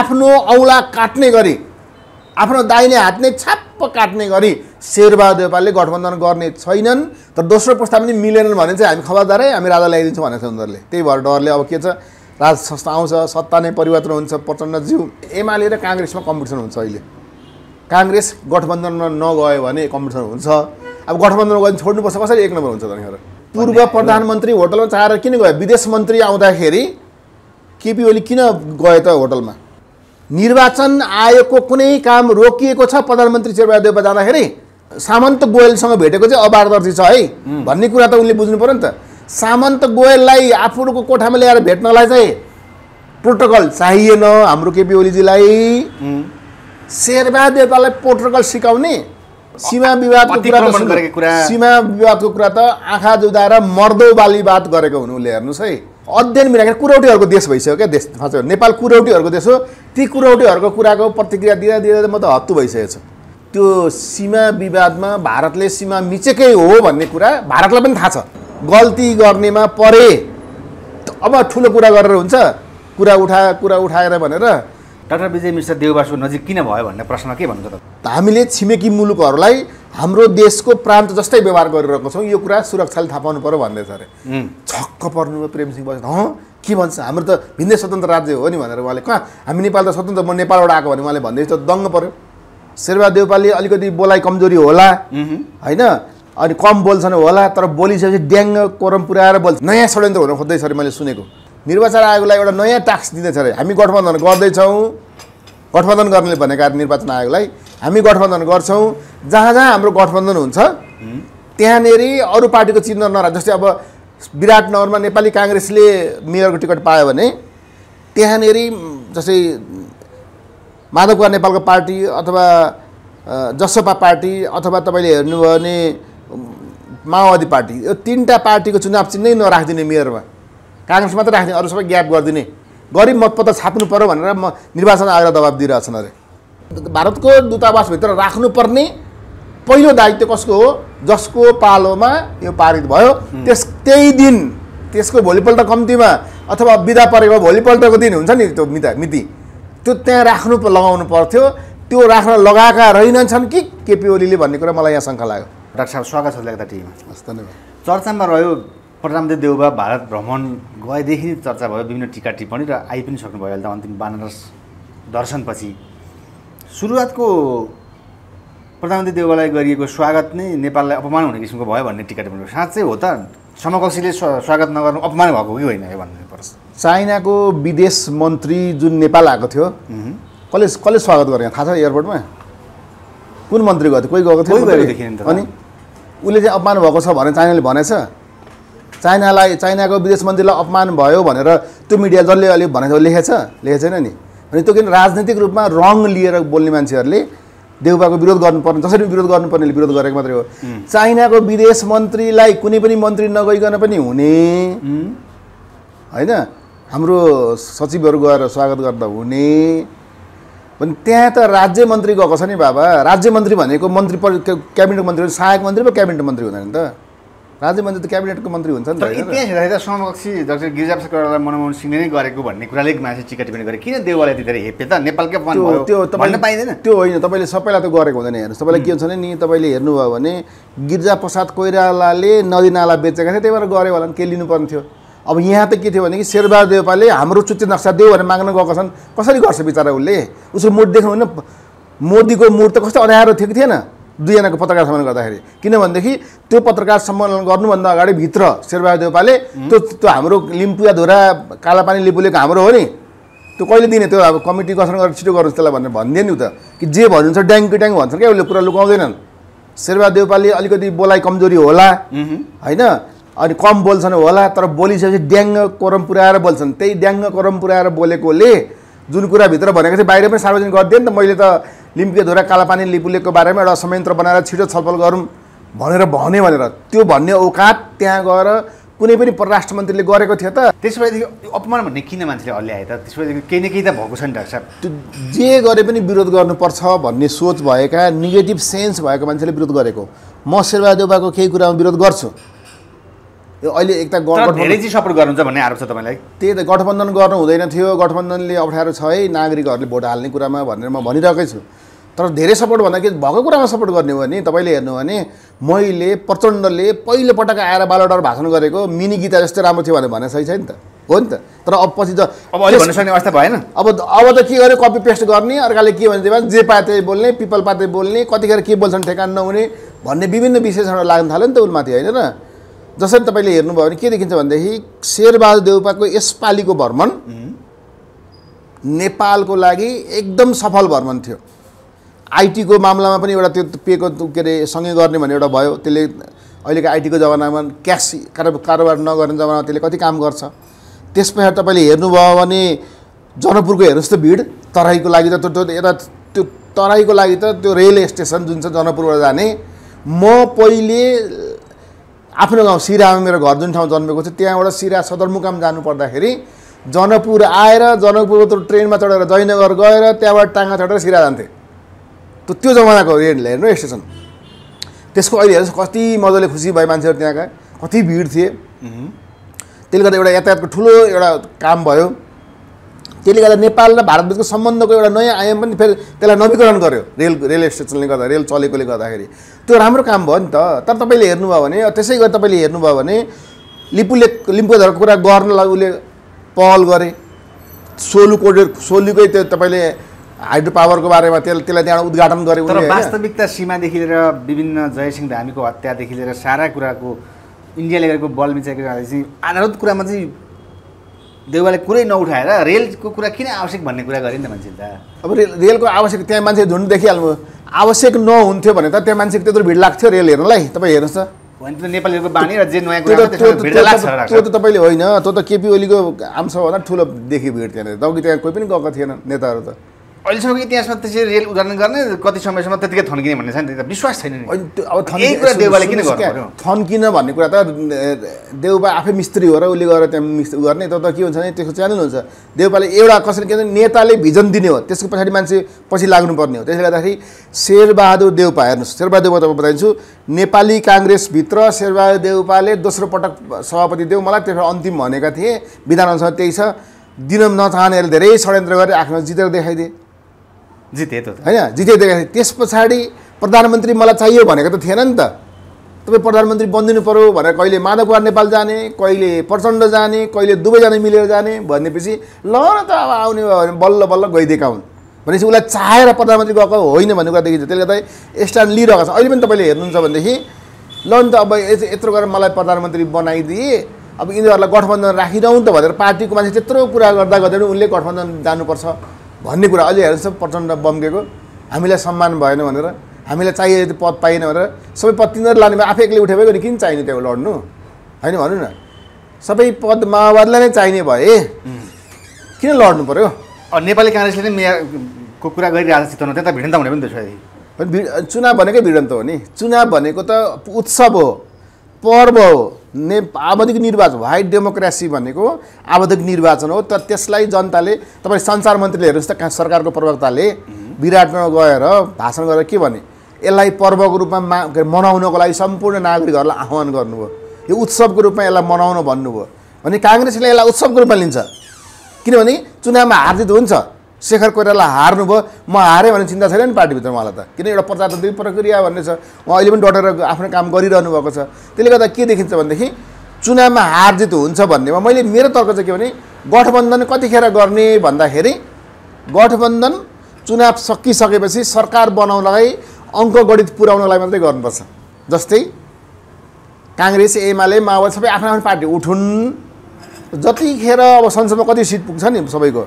आफ्नो औला काट्ने गरी आफ्नो दाहिने हात नै छाप्प काट्ने गरी शेरबहादुर नेपालले गठबन्धन गर्ने छैनन् तर दोस्रो प्रस्ताव पनि मिलेनन् भने चाहिँ हामी खबरदारै हामी राजा ल्याइदिन्छौँ भनेको छ उनीहरूले त्यही भएर डरले अब के छ राज संस्था आउँछ सत्ता नै परिवर्तन हुन्छ प्रचण्डज्यू एमाले र काङ्ग्रेसमा कम्पिटिसन हुन्छ अहिले काङ्ग्रेस गठबन्धनमा नगयो भने कम्पिटिसन हुन्छ अब गठबन्धनमा गयो भने छोड्नुपर्छ कसरी एक नम्बर हुन्छ भनेर पूर्व प्रधानमन्त्री होटलमा चाहेर किन गयो विदेश मन्त्री आउँदाखेरि केपी ओली किन गयो त होटलमा निर्वाचन आयोगको कुनै काम रोकिएको छ प्रधानमन्त्री शेरबहादुर जाँदाखेरि सामन्त गोयलसँग भेटेको चाहिँ अबारदर्शी छ है भन्ने कुरा त उनले बुझ्नु पऱ्यो नि त सामन्त गोयललाई आफूको कोठामा ल्याएर भेट्नलाई चाहिँ प्रोटोकल चाहिएन हाम्रो केपी ओलीजीलाई शेरबहादेवतालाई प्रोटोकल सिकाउने सीमा विवादको कुरा सीमा विवादको कुरा त आँखा जुदाएर मर्दौ बाली बात गरेको हुनु उसले हेर्नुहोस् है अध्ययन मिलाएर कुरौटीहरूको देश भइसक्यो क्या देश हजुर नेपाल कुरौटीहरूको देश हो ती कुरौटीहरूको कुराको प्रतिक्रिया दिँदा दिँदा म त हत्तु भइसकेको छ त्यो सीमा विवादमा भारतले सीमा मिचेकै हो भन्ने कुरा भारतलाई पनि थाहा छ गल्ती गर्नेमा परे अब ठुलो कुरा गरेर हुन्छ कुरा उठा कुरा उठाएर भनेर डाक्टर विजय मिश्र देवबासु नजिक किन भयो भन्ने प्रश्न के भन्नुहुन्छ त हामीले छिमेकी मुलुकहरूलाई हाम्रो देशको प्रान्त जस्तै व्यवहार गरिरहेको छौँ यो कुरा सुरक्षाले थाहा पाउनु पऱ्यो भन्दैछ अरे छक्क पर्नु प्रेमसिंह बस्नु हँ के भन्छ हाम्रो त भिन्दै स्वतन्त्र राज्य हो नि भनेर उहाँले कहाँ हामी नेपाल त स्वतन्त्र म नेपालबाट आएको भने उहाँले भन्दैछ त दङ्ग पऱ्यो शेरबा देवपालले अलिकति बोलाइ कमजोरी होला होइन अनि कम बोल्छन् होला तर बोलिसकेपछि ड्याङ्ग कोरम पुऱ्याएर बोल्छ नयाँ षड्यन्त्र हुन खोज्दैछ अरे मैले सुनेको निर्वाचन आयोगलाई एउटा नयाँ टास्क दिँदैछ अरे हामी गठबन्धन गर्दैछौँ गठबन्धन गर्ने भनेका निर्वाचन आयोगलाई हामी गठबन्धन गर्छौँ जहाँ जहाँ हाम्रो गठबन्धन हुन्छ त्यहाँनिर अरू पार्टीको चिन्ह नरा जस्तै अब विराटनगरमा नेपाली काङ्ग्रेसले मेयरको टिकट पायो भने त्यहाँनिर जस्तै माधव कुमार नेपालको पार्टी अथवा जसपा पार्टी अथवा तपाईँले हेर्नुभयो भने माओवादी पार्टी यो तिनवटा पार्टीको चुनाव चिन्है नराखिदिने मेयरमा कागज मात्र राखिदिने अरू सबै ग्याप गरिदिने गरिब मतपत्र छाप्नु पऱ्यो भनेर म निर्वाचन आयोग दबाब दिइरहेछन् अरे भारतको दूतावासभित्र राख्नुपर्ने पहिलो दायित्व कसको हो जसको पालोमा यो पारित भयो त्यस त्यही दिन त्यसको भोलिपल्ट कम्तीमा अथवा बिदा परेको भोलिपल्टको दिन हुन्छ नि त्यो मिता मिति त्यो त्यहाँ राख्नु लगाउनु पर्थ्यो त्यो राख्न लगाएका छन् कि केपी ओलीले भन्ने कुरा मलाई यहाँ शङ्का लाग्यो डाक्टर साहब स्वागत छ लेख्दा टिभीमा हस् धन्यवाद चर्चामा रह्यो प्रधानमन्त्री देउबा भारत भ्रमण गएदेखि नै चर्चा भयो विभिन्न टिका टिप्पणी र आइ पनि सक्नुभयो अहिले त अन्तिम बनारस दर्शनपछि सुरुवातको प्रधानमन्त्री देउबालाई गरिएको स्वागत नै नेपाललाई अपमान हुने किसिमको भयो भन्ने टिका टिप्पणी साँच्चै हो त समकक्षीले स्वागत नगर्नु अपमान भएको कि होइन यो भन्नुपर्छ चाइनाको विदेश मन्त्री जुन नेपाल आएको थियो कसले कसले स्वागत गरे थाहा छ एयरपोर्टमा कुन मन्त्री गएको थियो कोही गएको थियो अनि उसले चाहिँ अपमान भएको छ भनेर चाइनाले भनेछ चाइनालाई चाइनाको विदेश मन्त्रीलाई अपमान भयो भनेर त्यो मिडिया जसले अलि भनेको लेखेको छ लेखेको छैन नि अनि त्यो किन राजनैतिक रूपमा रङ लिएर बोल्ने मान्छेहरूले देउबाको विरोध गर्नुपर्ने जसरी विरोध गर्नुपर्नेले विरोध गरेको मात्रै हो चाइनाको विदेश मन्त्रीलाई कुनै पनि मन्त्री नगइकन पनि हुने होइन हाम्रो सचिवहरू गएर स्वागत गर्दा हुने भने त्यहाँ त राज्य मन्त्री गएको छ नि बाबा राज्य मन्त्री भनेको मन्त्री क्याबिनेट मन्त्री सहायक मन्त्री पो क्याबिनेट मन्त्री हुँदैन नि त राज्य मन्त्री त क्याबिनेटको मन्त्री हुन्छ नि त त्यहाँ त समकक्षी डाक्टर गिरिजा कोइराला मनमोहन सिंहले नै गरेको भन्ने कुराले मान्छे चिका टिप्पणी गरे किन देवालाई त्यतिखेर हेपे त नेपालकै त्यो त्यो तपाईँले पाइँदैन त्यो होइन तपाईँले सबैलाई त गरेको हुँदैन हेर्नुहोस् तपाईँलाई के हुन्छ नि तपाईँले हेर्नुभयो भने प्रसाद कोइरालाले नदीनाला बेचेका थिए त्यही भएर गऱ्यो होला नि के लिनुपर्ने थियो अब यहाँ त के थियो भने कि शेरबहादुर देवपाले हाम्रो चुच्चे नक्सा देऊ भनेर माग्न गएको छन् कसरी गर्छ बिचरा उसले उसको मुड देख्नुहुन्न मोदीको मुड त कस्तो अँध्यारो थियो कि थिएन दुईजनाको पत्रकार सम्मेलन गर्दाखेरि किनभनेदेखि त्यो पत्रकार सम्मेलन गर्नुभन्दा अगाडि भित्र शेरबहादुर देउपाले त्यो त्यो हाम्रो लिम्पुयाधुरा कालापानी लिपुलेको हाम्रो हो नि त्यो कहिले दिने त्यो अब कमिटी गठन गरेर छिटो गर्नुहोस् त्यसलाई भनेर भनिदियो नि त कि जे भनिन्छ ड्याङ्क ड्याङ भन्छन् क्या उसले कुरा लुकाउँदैनन् शेरबहादुर देउपाले अलिकति बोलाइ कमजोरी होला होइन अनि कम बोल्छन् होला तर बोलिसकेपछि ड्याङ्ग करम पुऱ्याएर बोल्छन् त्यही ड्याङ्ग कोरम पुऱ्याएर बोलेकोले जुन कुराभित्र भनेको थिएँ बाहिर पनि सार्वजनिक गरिदिएँ नि त मैले त लिम्केधुरा कालापानी लिपुलेको बारेमा एउटा संयन्त्र बनाएर छिटो छलफल गरौँ भनेर भने भनेर त्यो भन्ने औकात त्यहाँ गएर कुनै पनि परराष्ट्र मन्त्रीले गरेको थियो त त्यसो भएदेखि अपमान भन्ने किन मान्छेले अल्याए त त्यसो भएदेखि केही न केही त भएको छ नि डाक्टर साहब त्यो जे गरे पनि विरोध गर्नुपर्छ भन्ने सोच भएका नेगेटिभ सेन्स भएको मान्छेले विरोध गरेको म देवबाको केही कुरामा विरोध गर्छु यो अहिले एकता गठबन्धन सपोर्ट गर्नुहुन्छ भन्ने आरोप छ तपाईँलाई त्यही त गठबन्धन गर्नु हुँदैन थियो गठबन्धनले अप्ठ्यारो छ है नागरिकहरूले भोट हाल्ने कुरामा भनेर म भनिरहेकै छु तर धेरै सपोर्ट भन्दाखेरि भएको कुरामा सपोर्ट गर्ने हो भने तपाईँले हेर्नु भने मैले प्रचण्डले पहिलोपटक आएर बालोटार भाषण गरेको मिनी गीता जस्तो राम्रो थियो भनेर भने सही छैन त हो नि त तर अब पछि त अब अहिले भन्न सक्ने अवस्था भएन अब अब त के गर्यो कपी पेस्ट गर्ने अर्काले के भन्छ भने जे पाते बोल्ने पिपल पाते बोल्ने कतिखेर के बोल्छन् ठेकान नहुने भन्ने विभिन्न विशेषण लाग्न थाल्यो नि त उनमाथि होइन र जसरी तपाईँले हेर्नुभयो भने के देखिन्छ भनेदेखि शेरबहादुर देउपाको यसपालिको भ्रमण नेपालको लागि एकदम सफल भ्रमण थियो आइटीको मामलामा पनि एउटा त्यो पेको के अरे सँगै गर्ने भन्ने एउटा भयो त्यसले अहिलेको आइटीको जमानामा क्यास कारोबार नगर्ने जमानामा त्यसले कति काम गर्छ त्यस पछाडि तपाईँले हेर्नुभयो भने जनकपुरको हेर्नुहोस् त भिड तराईको लागि त त्यो यता त्यो तराईको लागि त त्यो रेल स्टेसन जुन छ जनकपुरबाट जाने म पहिले आफ्नो गाउँ सिरामा मेरो घर जुन ठाउँ जन्मेको छ त्यहाँबाट सिरा सदरमुकाम जानु पर्दाखेरि जनकपुर आएर जनकपुरको त्यो ट्रेनमा चढेर जयनगर गएर त्यहाँबाट टाङ्गा चढेर सिरा जान्थेँ त्यो जमानाको रेन्टले हेर्नु स्टेसन त्यसको अहिले हेर्नुहोस् कति मजाले खुसी भयो मान्छेहरू त्यहाँका कति भिड थिए त्यसले गर्दा एउटा यातायातको ठुलो एउटा काम भयो त्यसले गर्दा नेपाल र भारतबिचको सम्बन्धको एउटा नयाँ आयाम पनि फेरि त्यसलाई नवीकरण गर्यो रेल रेल स्टेसनले गर्दा रेल चलेकोले गर्दाखेरि त्यो राम्रो काम भयो नि त तर तपाईँले हेर्नुभयो भने त्यसै गरी तपाईँले हेर्नुभयो भने लिपुले लिम्पुधरको कुरा गर्नलाई उसले पहल गरे सोलु कोडेर सोलुकै त्यो तपाईँले हाइड्रो पावरको बारेमा त्यसलाई त्यसलाई त्यहाँबाट उद्घाटन गरे तर वास्तविकता सीमादेखि लिएर विभिन्न जयसिंह धामीको हत्यादेखि लिएर सारा कुराको इन्डियाले गरेको बल मिचाएको चाहिँ आधारभूत कुरामा चाहिँ देउवाले कुरै नउठाएर रेलको कुरा किन आवश्यक भन्ने कुरा गरे नि त मान्छेले त अब रेल रेलको आवश्यक त्यहाँ मान्छे झुन्ड देखिहाल्नु आवश्यक नहुन्थ्यो भने त त्यहाँ मान्छेको त्यत्रो भिड लाग्थ्यो रेल हेर्नलाई तपाईँ हेर्नुहोस् त नेपालीहरूको बानी र जे नयाँ त्यो त तपाईँले होइन त्यो त केपी ओलीको सबभन्दा ठुलो देखि भिड त्यहाँनिर तपाईँको त्यहाँ कोही पनि गएको थिएन नेताहरू त अहिलेसम्मको इतिहासमा त्यसरी रेल उदाहरण गर्ने कति समयसम्म त्यतिकै थन्किने भन्ने छ नि त विश्वास छैन नि अब कुरा देउबाले किन गर्नु थन्किन भन्ने कुरा त देउबा आफै मिस्त्री हो र उसले गएर त्यहाँ मिस्त्री गर्ने त के हुन्छ भने त्यसको च्यानल हुन्छ देउबाले एउटा कसरी के भन्छ नेताले भिजन दिने हो त्यसको पछाडि मान्छे पछि लाग्नुपर्ने हो त्यसले गर्दाखेरि शेरबहादुर देउपा हेर्नुहोस् शेरबहादुर देउपा तपाईँ बताइदिन्छु नेपाली काङ्ग्रेसभित्र शेरबहादुर देउपाले दोस्रो पटक सभापति देऊ मलाई त्यसमा अन्तिम भनेका थिए विधानसभा त्यही छ दिन नचाहनेहरूले धेरै षड्यन्त्र गरेर आफ्नो जितेर देखाइदिए जिते त होइन जिते देखाएको थिएँ त्यस पछाडि प्रधानमन्त्री मलाई चाहियो भनेको त थिएन नि त तपाईँ प्रधानमन्त्री बनिदिनु पऱ्यो भनेर कहिले माधव कुमार नेपाल जाने कहिले प्रचण्ड जाने कहिले दुवैजना मिलेर जाने भनेपछि ल न त अब आउने भयो भने बल्ल बल्ल गइदिएका हुन् भनेपछि उसलाई चाहेर प्रधानमन्त्री गएको होइन भन्ने कुरा देखिन्छ त्यसले गर्दा स्ट्यान्ड लिइरहेको छ अहिले पनि तपाईँले हेर्नुहुन्छ भनेदेखि ल नि त अब यत्रो गरेर मलाई प्रधानमन्त्री बनाइदिए अब यिनीहरूलाई गठबन्धन राखिरहँ त भनेर पार्टीको मान्छे त्यत्रो कुरा गर्दा गर्दै पनि उनले गठबन्धन जानुपर्छ भन्ने कुरा अहिले हेर्नुहोस् प्रचण्ड बम्केको हामीलाई सम्मान भएन भनेर हामीलाई चाहिए त्यो पद पाइएन भनेर सबै पद तिनीहरू लाने आफै एक्लै उठे भइगयो नि किन चाहिने त्यो लड्नु होइन भनौँ न सबै पद माओवादीलाई नै चाहिने भए किन लड्नु पऱ्यो नेपाली काङ्ग्रेसले नै मेयरको कुरा गरिरहेको छ चितवन त्यता भिडन्त हुने पनि त्यसो चुनाव भनेकै भिडन्त हो नि चुनाव भनेको त उत्सव हो पर्व हो ने आवधिक निर्वाचन वाइट डेमोक्रेसी भनेको आवधिक निर्वाचन हो तर त्यसलाई जनताले तपाईँ संसार मन्त्रीले हेर्नुहोस् त सरकारको प्रवक्ताले विराटमा गएर भाषण गरेर के भने यसलाई पर्वको रूपमा मा मनाउनको लागि सम्पूर्ण नागरिकहरूलाई आह्वान गर्नुभयो यो उत्सवको रूपमा यसलाई मनाउन भन्नुभयो भने काङ्ग्रेसले यसलाई उत्सवको रूपमा लिन्छ किनभने चुनावमा हार्जित हुन्छ शेखर कोइराला भयो म हारेँ भने चिन्ता छैन नि पार्टीभित्र उहाँलाई त किन एउटा प्रजातान्त्रिक प्रक्रिया भन्ने छ उहाँ अहिले पनि डटेर आफ्नो काम गरिरहनु भएको छ त्यसले गर्दा के देखिन्छ भनेदेखि चुनावमा हार जित हुन्छ भन्नेमा मैले मेरो तर्क चाहिँ के भने गठबन्धन कतिखेर गर्ने भन्दाखेरि गठबन्धन चुनाव सकिसकेपछि सरकार बनाउनलाई अङ्कगणित पुर्याउनलाई मात्रै गर्नुपर्छ जस्तै काङ्ग्रेस एमाले माओवादी सबै आफ्नो आफ्नो पार्टी उठुन् जतिखेर अब संसदमा कति सिट पुग्छ नि सबैको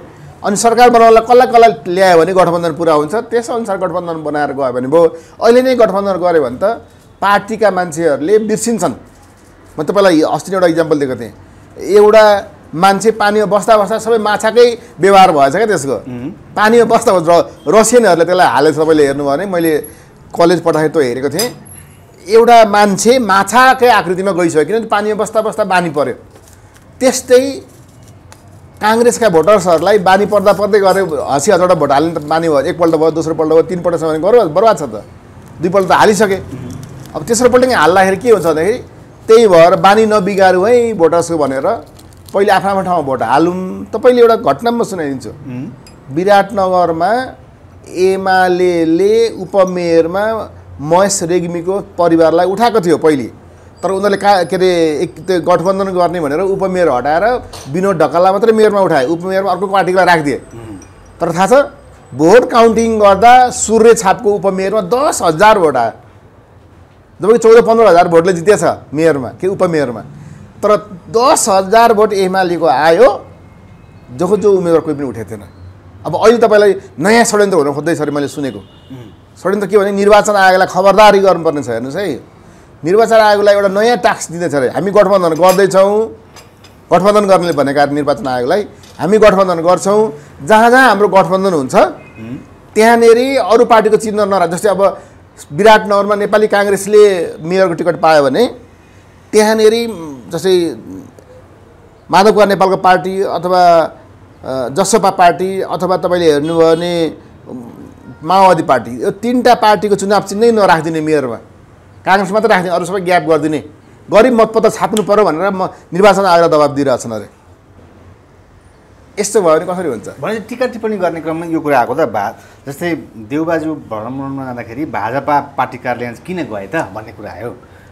अनि सरकार बनाउनलाई कसलाई कसलाई ल्यायो भने गठबन्धन पुरा हुन्छ त्यसअनुसार गठबन्धन बनाएर गयो भने भयो अहिले नै गठबन्धन गऱ्यो भने त पार्टीका मान्छेहरूले बिर्सिन्छन् म तपाईँलाई अस्ति नै एउटा इक्जाम्पल दिएको थिएँ एउटा मान्छे पानीमा बस्दा बस्दा सबै माछाकै व्यवहार भएछ क्या त्यसको पानीमा बस्दा बस्दा रसियनहरूले त्यसलाई हालेर तपाईँले हेर्नुभयो भने मैले कलेज पठाएको हेरेको थिएँ एउटा मान्छे माछाकै आकृतिमा गइसक्यो किनभने पानीमा बस्दा बस्दा बानी पऱ्यो त्यस्तै काङ्ग्रेसका भोटर्सहरूलाई बानी पर्दा पर्दै गरे हँसी हजारवटा भोट हाल्ने त बानी भयो एकपल्ट भयो दोस्रोपल्ट भयो तिनपल्टसम्म बरुवा बर्बाद छ त दुईपल्ट त हालिसके अब तेस्रोपल्ट नै हाल्दाखेरि के हुन्छ भन्दाखेरि त्यही भएर बानी नबिगारौँ है भोटर्सको भनेर पहिले आफ्नो आफ्नो ठाउँमा भोट हालौँ तपाईँले एउटा घटना म सुनाइदिन्छु विराटनगरमा एमाले उपमेयरमा महेश रेग्मीको परिवारलाई उठाएको थियो पहिले तर उनीहरूले का के अरे एक त्यो गठबन्धन गर्ने भनेर उपमेयर हटाएर विनोद ढकाललाई मात्रै मेयरमा उठाए उपमेयरमा अर्को पार्टीलाई राखिदिए तर थाहा छ भोट काउन्टिङ गर्दा सूर्य छापको उपमेयरमा दस हजार भोट आयो जबकि चौध पन्ध्र हजार भोटले जितेछ मेयरमा के उपमेयरमा तर दस हजार भोट एमालेको आयो जो जो उम्मेदवार कोही पनि उठेको थिएन अब अहिले तपाईँलाई नयाँ षड्यन्त्र हुन खोज्दैछ अरे मैले सुनेको षड्यन्त्र के भने निर्वाचन आयोगलाई खबरदारी गर्नुपर्ने छ हेर्नुहोस् है निर्वाचन आयोगलाई एउटा नयाँ टास्क दिँदैछ अरे हामी गठबन्धन गर्दैछौँ गठबन्धन गर्नेले भनेका निर्वाचन आयोगलाई हामी गठबन्धन गर्छौँ जहाँ जहाँ हाम्रो गठबन्धन हुन्छ त्यहाँनिर अरू पार्टीको चिन्ह नरा जस्तै अब विराटनगरमा नेपाली काङ्ग्रेसले मेयरको टिकट पायो भने त्यहाँनिर जस्तै माधव कुमार नेपालको पार्टी अथवा जसपा पार्टी अथवा तपाईँले हेर्नुभयो भने माओवादी पार्टी यो तिनवटा पार्टीको चुनाव चिन्है नराखिदिने मेयरमा काङ्ग्रेस मात्रै राखिदिने अरू सबै ग्याप गरिदिने गरिब मतपत्र छाप्नु पऱ्यो भनेर म निर्वाचन आएर दबाब दिइरहेछन् अरे यस्तो भयो भने कसरी हुन्छ भनेपछि टिका टिप्पणी गर्ने क्रममा यो कुरा आएको त भा जस्तै देउबाजु भ्रमणमा जाँदाखेरि भाजपा पार्टी कार्यालय किन गए त भन्ने कुरा आयो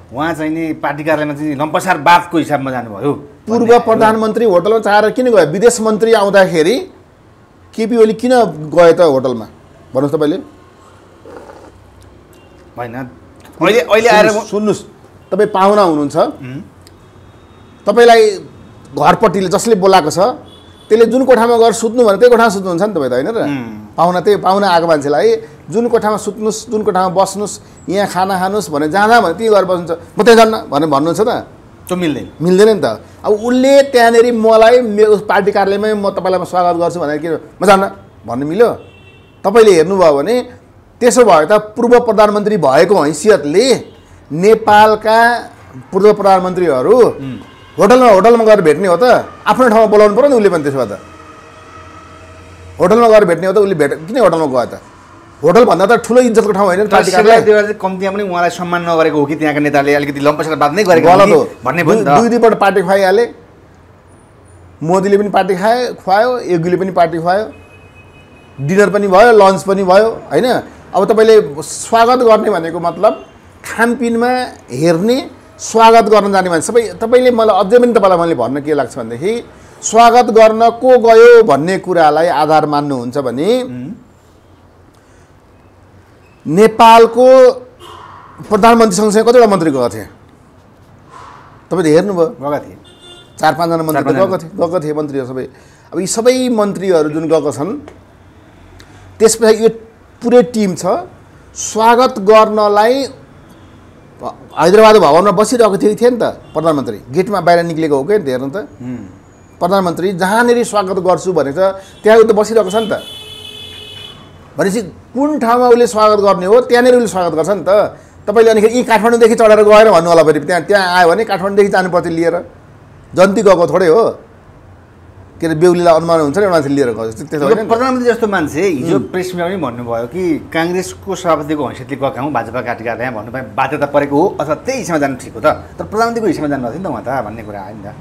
उहाँ चाहिँ नि पार्टी कार्यालयमा चाहिँ लम्पसार बाथको हिसाबमा जानुभयो पूर्व प्रधानमन्त्री होटलमा चाहेर किन गयो विदेश मन्त्री आउँदाखेरि केपी ओली किन गए त होटलमा भन्नुहोस् तपाईँले होइन मैले अहिले आएर सुन्नुहोस् तपाईँ पाहुना हुनुहुन्छ तपाईँलाई घरपट्टिले जसले बोलाएको छ त्यसले जुन कोठामा गएर सुत्नु भने त्यही कोठामा सुत्नुहुन्छ नि तपाईँ त होइन र पाहुना त्यही पाहुना आएको मान्छेलाई है जुन कोठामा सुत्नुहोस् जुन कोठामा बस्नुहोस् यहाँ खाना खानुहोस् भने जाँदा भने त्यही घर बस्नुहुन्छ म त्यही जान्न भनेर भन्नुहुन्छ त त्यो मिल्दैन मिल्दैन नि त अब उसले त्यहाँनिर मलाई मेरो पार्टी कार्यालयमै म तपाईँलाई म स्वागत गर्छु भनेर के म जान्न भन्नु मिल्यो तपाईँले हेर्नुभयो भने त्यसो भए त पूर्व प्रधानमन्त्री भएको हैसियतले नेपालका पूर्व प्रधानमन्त्रीहरू होटलमा होटलमा गएर भेट्ने हो त आफ्नो ठाउँमा बोलाउनु पऱ्यो नि उसले पनि त्यसो भए त होटलमा गएर भेट्ने हो त उसले भेट किन होटलमा गयो त होटलभन्दा त ठुलो इज्जतको ठाउँ होइन कम्तीमा पनि उहाँलाई सम्मान नगरेको हो कि त्यहाँका नेताले अलिकति लम्पसेर बात नै गरेको गलत हो भन्ने दुई दुईपल्ट पार्टी खुवाइहाले मोदीले पनि पार्टी खायो खुवायो योगीले पनि पार्टी खुवायो डिनर पनि भयो लन्च पनि भयो होइन अब तपाईँले स्वागत गर्ने भनेको मतलब खानपिनमा हेर्ने स्वागत गर्न जाने मान्छे सबै तपाईँले मलाई अझै पनि तपाईँलाई मैले भन्न के लाग्छ भनेदेखि स्वागत गर्न को गयो भन्ने कुरालाई आधार मान्नुहुन्छ भने नेपालको प्रधानमन्त्री सँगसँगै कतिवटा मन्त्री गएको थिएँ तपाईँले हेर्नुभयो गएको थिएँ चार पाँचजना मन्त्री गएको थिए गएको थिए मन्त्रीहरू सबै अब यी सबै मन्त्रीहरू जुन गएको छन् त्यस पछाडि यो पुरै टिम छ स्वागत गर्नलाई हैदराबाद भवनमा बसिरहेको थियो थिएँ नि त प्रधानमन्त्री गेटमा बाहिर निक्लेको हो क्या नि त हेर्नु त प्रधानमन्त्री जहाँनिर स्वागत गर्छु भनेको छ त्यहाँ त बसिरहेको छ नि त भनेपछि कुन ठाउँमा उसले स्वागत गर्ने हो त्यहाँनिर उसले स्वागत गर्छ नि त तपाईँले अनिखेरि यहीँ काठमाडौँदेखि चढेर गएर भन्नु होला फेरि त्यहाँ त्यहाँ आयो भने काठमाडौँदेखि जानुपर्थ्यो लिएर जन्ती गएको थोरै हो के अरे बेहुलीलाई अनुमान हुन्छ एउटा मान्छे लिएर गयो त्यस्तो होइन प्रधानमन्त्री जस्तो मान्छे हिजो प्रेसमा पनि भन्नुभयो कि काङ्ग्रेसको सभापतिको हैसियतले गएका हौँ भाजपा काटेका त्यहाँ भन्नु पाएँ बाध्यता परेको हो अथवा त्यही हिसाबमा जानु ठिक हो त तर प्रधानमन्त्रीको हिसाबमा जानुभएको थियो नि त उहाँ त भन्ने कुरा आयो नि त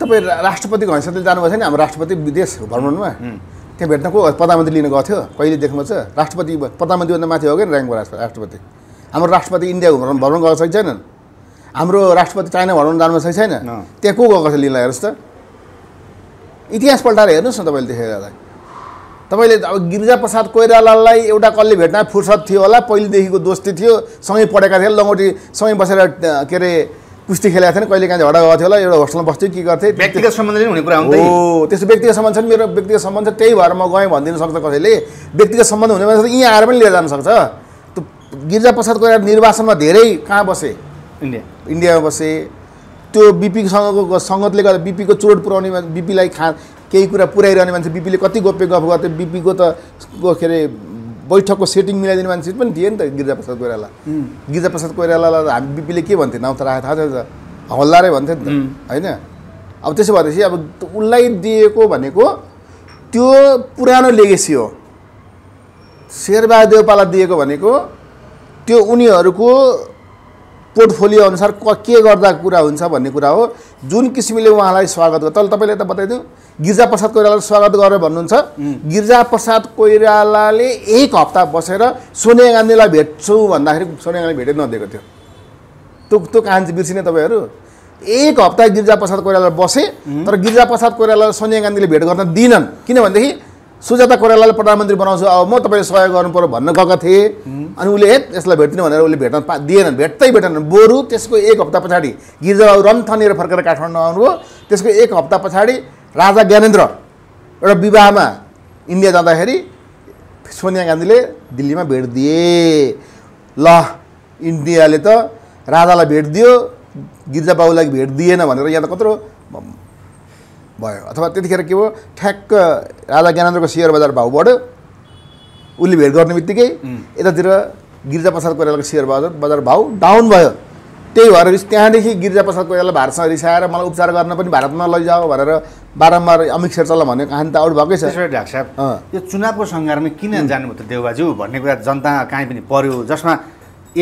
तपाईँ राष्ट्रपतिको हैसियतले जानुभएको नि हाम्रो राष्ट्रपति विदेश भ्रमणमा त्यहाँ भेट्न को प्रधानमन्त्री लिन गएको थियो कहिले देख्नुभएको छ राष्ट्रपति प्रधानमन्त्रीभन्दा माथि हो क्या ऱ्याङ्कको राष्ट्र राष्ट्रपति हाम्रो राष्ट्रपति इन्डिया भ्रमण भ्रमण गएको छ छैनन् हाम्रो राष्ट्रपति चाइना भ्रमण जानु सकेको छैन त्यहाँ को गएको छ लिन हेर्नुहोस् त इतिहास पल्टाएर हेर्नुहोस् न तपाईँले त्यसलाई तपाईँले अब गिरिजाप्रसाद कोइरालालाई एउटा कसले भेट्न फुर्सद थियो होला पहिलेदेखिको दोस्ती थियो सँगै पढेका थिए लङ्गोटी सँगै बसेर के अरे कुस्ती खेलेका थिएन कहिले काहीँ झगडा गएको थियो होला एउटा होस्टलमा बस्थ्यो के गर्थे व्यक्तिगत सम्बन्ध नै हुने कुरा हो त्यस्तो व्यक्तिगत सम्बन्ध छ मेरो व्यक्तिगत सम्बन्ध छ त्यही भएर म गएँ भनिदिनु सक्छ कसैले व्यक्तिगत सम्बन्ध हुने मान्छे यहीँ आएर पनि लिएर जान सक्छ गिरिजाप्रसाद कोइराला निर्वाचनमा धेरै कहाँ बसे इन्डिया इन्डियामा बसेँ त्यो बिपीसँगको सङ्गतले गर्दा बिपीको चोट पुऱ्याउने बिपीलाई खा केही कुरा पुऱ्याइरहने मान्छे बिपीले कति गोप्य गफ गर्थ्यो बिपीको त के अरे बैठकको सेटिङ मिलाइदिने मान्छे पनि थिए नि त गिरिजाप्रसाद कोइराला गिरिजाप्रसाद कोइरालालाई त हामी बिपीले के भन्थ्यो नाउँ त राखेको थाहा छ हल्लाै भन्थ्यो नि त होइन अब त्यसो भएपछि अब उसलाई दिएको भनेको त्यो पुरानो लेगेसी हो शेरबहादेवपालाई दिएको भनेको त्यो उनीहरूको पोर्टफोलियो अनुसार क के गर्दा कुरा हुन्छ भन्ने कुरा हो जुन किसिमले उहाँलाई स्वागत गर्छ तर तपाईँले त बताइदिउँ गिर्जा प्रसाद कोइरालालाई स्वागत गरेर भन्नुहुन्छ गिर्जा प्रसाद कोइरालाले एक हप्ता बसेर सोनिया गान्धीलाई भेट्छु भन्दाखेरि सोनिया गान्धी भेटै नदिएको थियो त्यो त्यो कान बिर्सिने तपाईँहरू एक हप्ता गिर्जा प्रसाद कोइराला बसे तर गिर्जा प्रसाद कोइराला सोनिया गान्धीले भेट गर्न दिनन् किनभनेदेखि सुजाता कोइरालाले प्रधानमन्त्री बनाउँछु अब म तपाईँले सहयोग गर्नु पऱ्यो भन्न गएको थिएँ अनि उसले हेत यसलाई भेट्नु भनेर उसले भेट्न पा दिएनन् भेट्दै भेटेन बोरु त्यसको एक हप्ता पछाडि गिर्जाबाबु रन्थनेर फर्केर काठमाडौँ आउनुभयो त्यसको एक हप्ता पछाडि राजा ज्ञानेन्द्र एउटा विवाहमा इन्डिया जाँदाखेरि सोनिया गान्धीले दिल्लीमा भेट दिए ल इन्डियाले त राजालाई भेट दियो गिर्जाबाबुलाई भेट दिएन भनेर यहाँ त कत्रो भयो अथवा त्यतिखेर के भयो ठ्याक्क राजा ज्ञानेन्द्रको सेयर बजार भाउ बढ्यो उसले भेट गर्ने बित्तिकै यतातिर प्रसाद कोइरालाको सेयर बजार बजार भाउ डाउन भयो त्यही भएर त्यहाँदेखि प्रसाद कोइराला भारतसँग रिसाएर मलाई उपचार गर्न पनि भारतमा लैजाऊ भनेर बारम्बार अमित शेर्चल भन्ने कहानी त आउट भएकै छ साहब यो चुनावको सङ्घारमा किन जानुभयो त देउबाज्यू भन्ने कुरा जनता कहीँ पनि पर्यो जसमा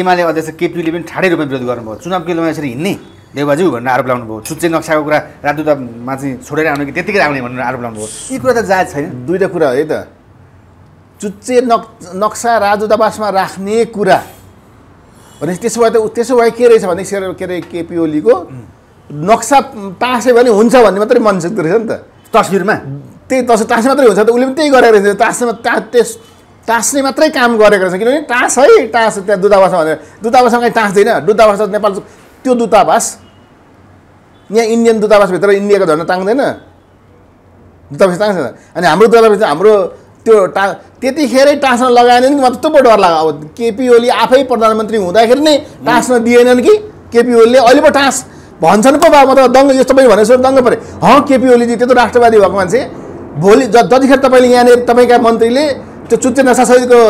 एमाले अध्यक्ष केपीले पनि ठाडै रूपमा विरोध गर्नुभयो चुनाव केन्द्रमा यसरी हिँड्ने देवबाजू भनेर आरोप लाउनु भयो चुच्चे नक्साको कुरा राजदूतमा चाहिँ छोडेर आउने कि त्यतिकै आउने भनेर आरोप लाउनु भयो यी कुरा त जायज छैन दुईवटा कुरा है त चुच्चे नक् नक्सा राजदूतावासमा राख्ने कुरा भने त्यसो भए त त्यसो भए के रहेछ भने के अरे केपी ओलीको नक्सा टाँस्यो भने हुन्छ भन्ने मात्रै मन सक्दो रहेछ नि त तस्बिरमा त्यही तस तास मात्रै हुन्छ त उसले पनि त्यही गरेको रहेछ तासमा ता त्यस टाँस्ने मात्रै काम गरेको रहेछ किनभने टाँस है टाँस त्यहाँ दूतावासमा भनेर दूतावासमा कहीँ टाँस्दैन दूतावास नेपाल त्यो दूतावास यहाँ इन्डियन दूतावासभित्र इन्डियाको झन्डा टाङ्दैन दूतावास टाङ्छ अनि हाम्रो दूतावास हाम्रो त्यो टा त्यतिखेरै टाँस्न लगाएन नि म त्यस्तो पो डर लाग्यो अब केपी ओली आफै प्रधानमन्त्री हुँदाखेरि नै टाँस्न दिएनन् कि केपी ओलीले अहिले पो टाँस भन्छन् पो बाबा म त दङ्ग यस्तो पनि भनेको दङ्ग परे हँ केपी ओलीजी त्यो त राष्ट्रवादी भएको मान्छे भोलि ज जतिखेर तपाईँले यहाँनिर तपाईँका मन्त्रीले त्यो चुच्चे नसासहितको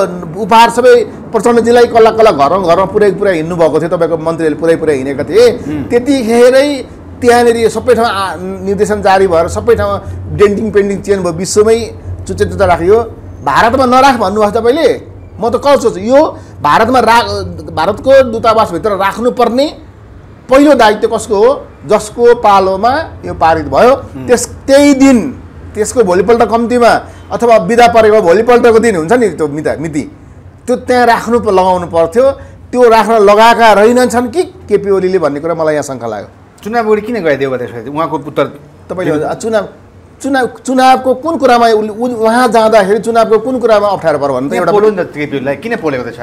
उपहार सबै प्रचण्डजीलाई कल्ला कल्ला घरमा घरमा पुरै पुरा हिँड्नु भएको थियो तपाईँको मन्त्रीहरूले पुरै पुरै हिँडेका थिए त्यतिखेरै त्यहाँनिर यो सबै ठाउँ निर्देशन जारी भएर सबै ठाउँमा डेन्टिङ पेन्टिङ चेन्ज भयो विश्वमै चुच्चे चुच्चा राखियो भारतमा नराख भन्नुभएको तपाईँले म त कल सोच्छु यो भारतमा रा भारतको दूतावासभित्र राख्नुपर्ने पहिलो दायित्व कसको हो जसको पालोमा यो पारित भयो त्यस त्यही दिन त्यसको भोलिपल्ट कम्तीमा अथवा बिदा परेको भोलिपल्टको दिन हुन्छ नि त्यो मिता मिति त्यो त्यहाँ राख्नु लगाउनु पर्थ्यो त्यो राख्न लगाएका छन् कि केपी ओलीले भन्ने कुरा मलाई यहाँ शङ्का लाग्यो चुनाव किन गइदियो त्यसपछि उहाँको उत्तर तपाईँले चुनाव चुनाव चुनावको कुन कुरामा उहाँ जाँदाखेरि चुनावको कुन कुरामा अप्ठ्यारो पर्यो भने एउटा किन पोलेको रहेछ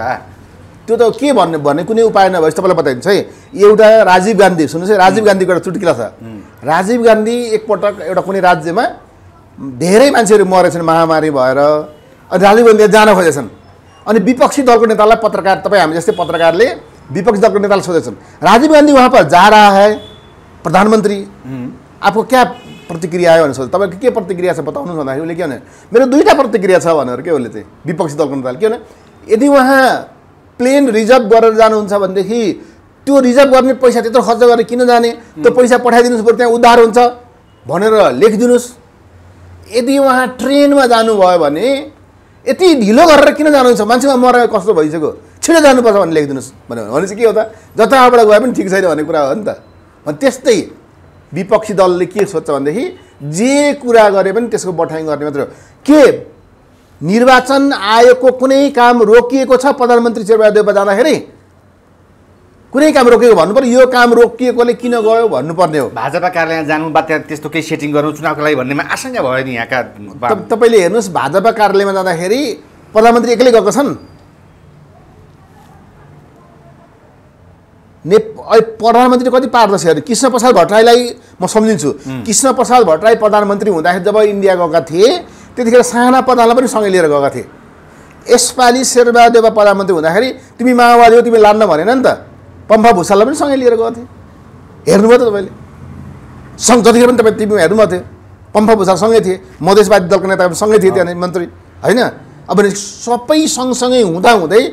त्यो त के भन्नु भन्ने कुनै उपाय नभएपछि तपाईँलाई बताइदिन्छ है एउटा राजीव गान्धी सुन्नुहोस् है राजीव गान्धीको एउटा चुटकिला छ राजीव गान्धी एकपटक एउटा कुनै राज्यमा धेरै मान्छेहरू मरेछन् महामारी भएर अनि राजीवले जान खोजेछन् अनि विपक्षी दलको नेतालाई पत्रकार तपाईँ हामी जस्तै पत्रकारले विपक्षी दलको नेतालाई सोधेछन् राजीव गान्धी उहाँ पर जा रहा है प्रधानमन्त्री आफू क्या प्रतिक्रिया आयो भनेर सोध्छ तपाईँको के प्रतिक्रिया छ बताउनु भन्दाखेरि उसले के भने मेरो दुईवटा प्रतिक्रिया छ भनेर के उसले चाहिँ विपक्षी दलको नेताले के भने यदि उहाँ प्लेन रिजर्भ गरेर जानुहुन्छ भनेदेखि त्यो रिजर्भ गर्ने पैसा त्यत्रो खर्च गरेर किन जाने त्यो पैसा पठाइदिनुहोस् बरु त्यहाँ उद्धार हुन्छ भनेर लेखिदिनुहोस् यदि उहाँ ट्रेनमा जानुभयो भने यति ढिलो गरेर किन जानुहुन्छ मान्छेमा मरेर कस्तो भइसक्यो छिटो जानुपर्छ भनेर लेखिदिनुहोस् भने भनेपछि के हो त जताबाट गए पनि ठिक छैन भन्ने कुरा हो नि त अनि त्यस्तै विपक्षी दलले के सोध्छ भनेदेखि जे कुरा गरे पनि त्यसको बठाइ गर्ने मात्र हो के निर्वाचन आयोगको कुनै काम रोकिएको छ प्रधानमन्त्री शेरबहादेवमा जाँदाखेरि कुनै काम रोकेको भन्नु पर्यो यो काम रोकिएकोले किन गयो भन्नुपर्ने हो भाजपा कार्यालय जानु बाध्य त्यस्तो केही सेटिङ गर्नु चुनावको लागि भन्नेमा आशङ्का भयो नि यहाँका तपाईँले हेर्नुहोस् भाजपा कार्यालयमा जाँदाखेरि प्रधानमन्त्री एक्लै गएको छन् ने प्रधानमन्त्री कति अरे कृष्ण प्रसाद भट्टराईलाई म सम्झिन्छु कृष्ण प्रसाद भट्टराई प्रधानमन्त्री हुँदाखेरि जब इन्डिया गएका थिए त्यतिखेर साना प्रधानलाई पनि सँगै लिएर गएका थिए यसपालि शेरबहादेव प्रधानमन्त्री हुँदाखेरि तिमी माओवादी हो तिमी लान्न भनेन नि त पम्फा भुसाललाई पनि सँगै लिएर गएको थिएँ हेर्नुभयो त तपाईँले सँग जतिखेर पनि तपाईँ टिभीमा हेर्नुभएको थियो पम्फा भुसाल सँगै थिए मधेसवादी दलको नेता सँगै थिए त्यहाँनिर मन्त्री होइन अब सबै सँगसँगै हुँदाहुँदै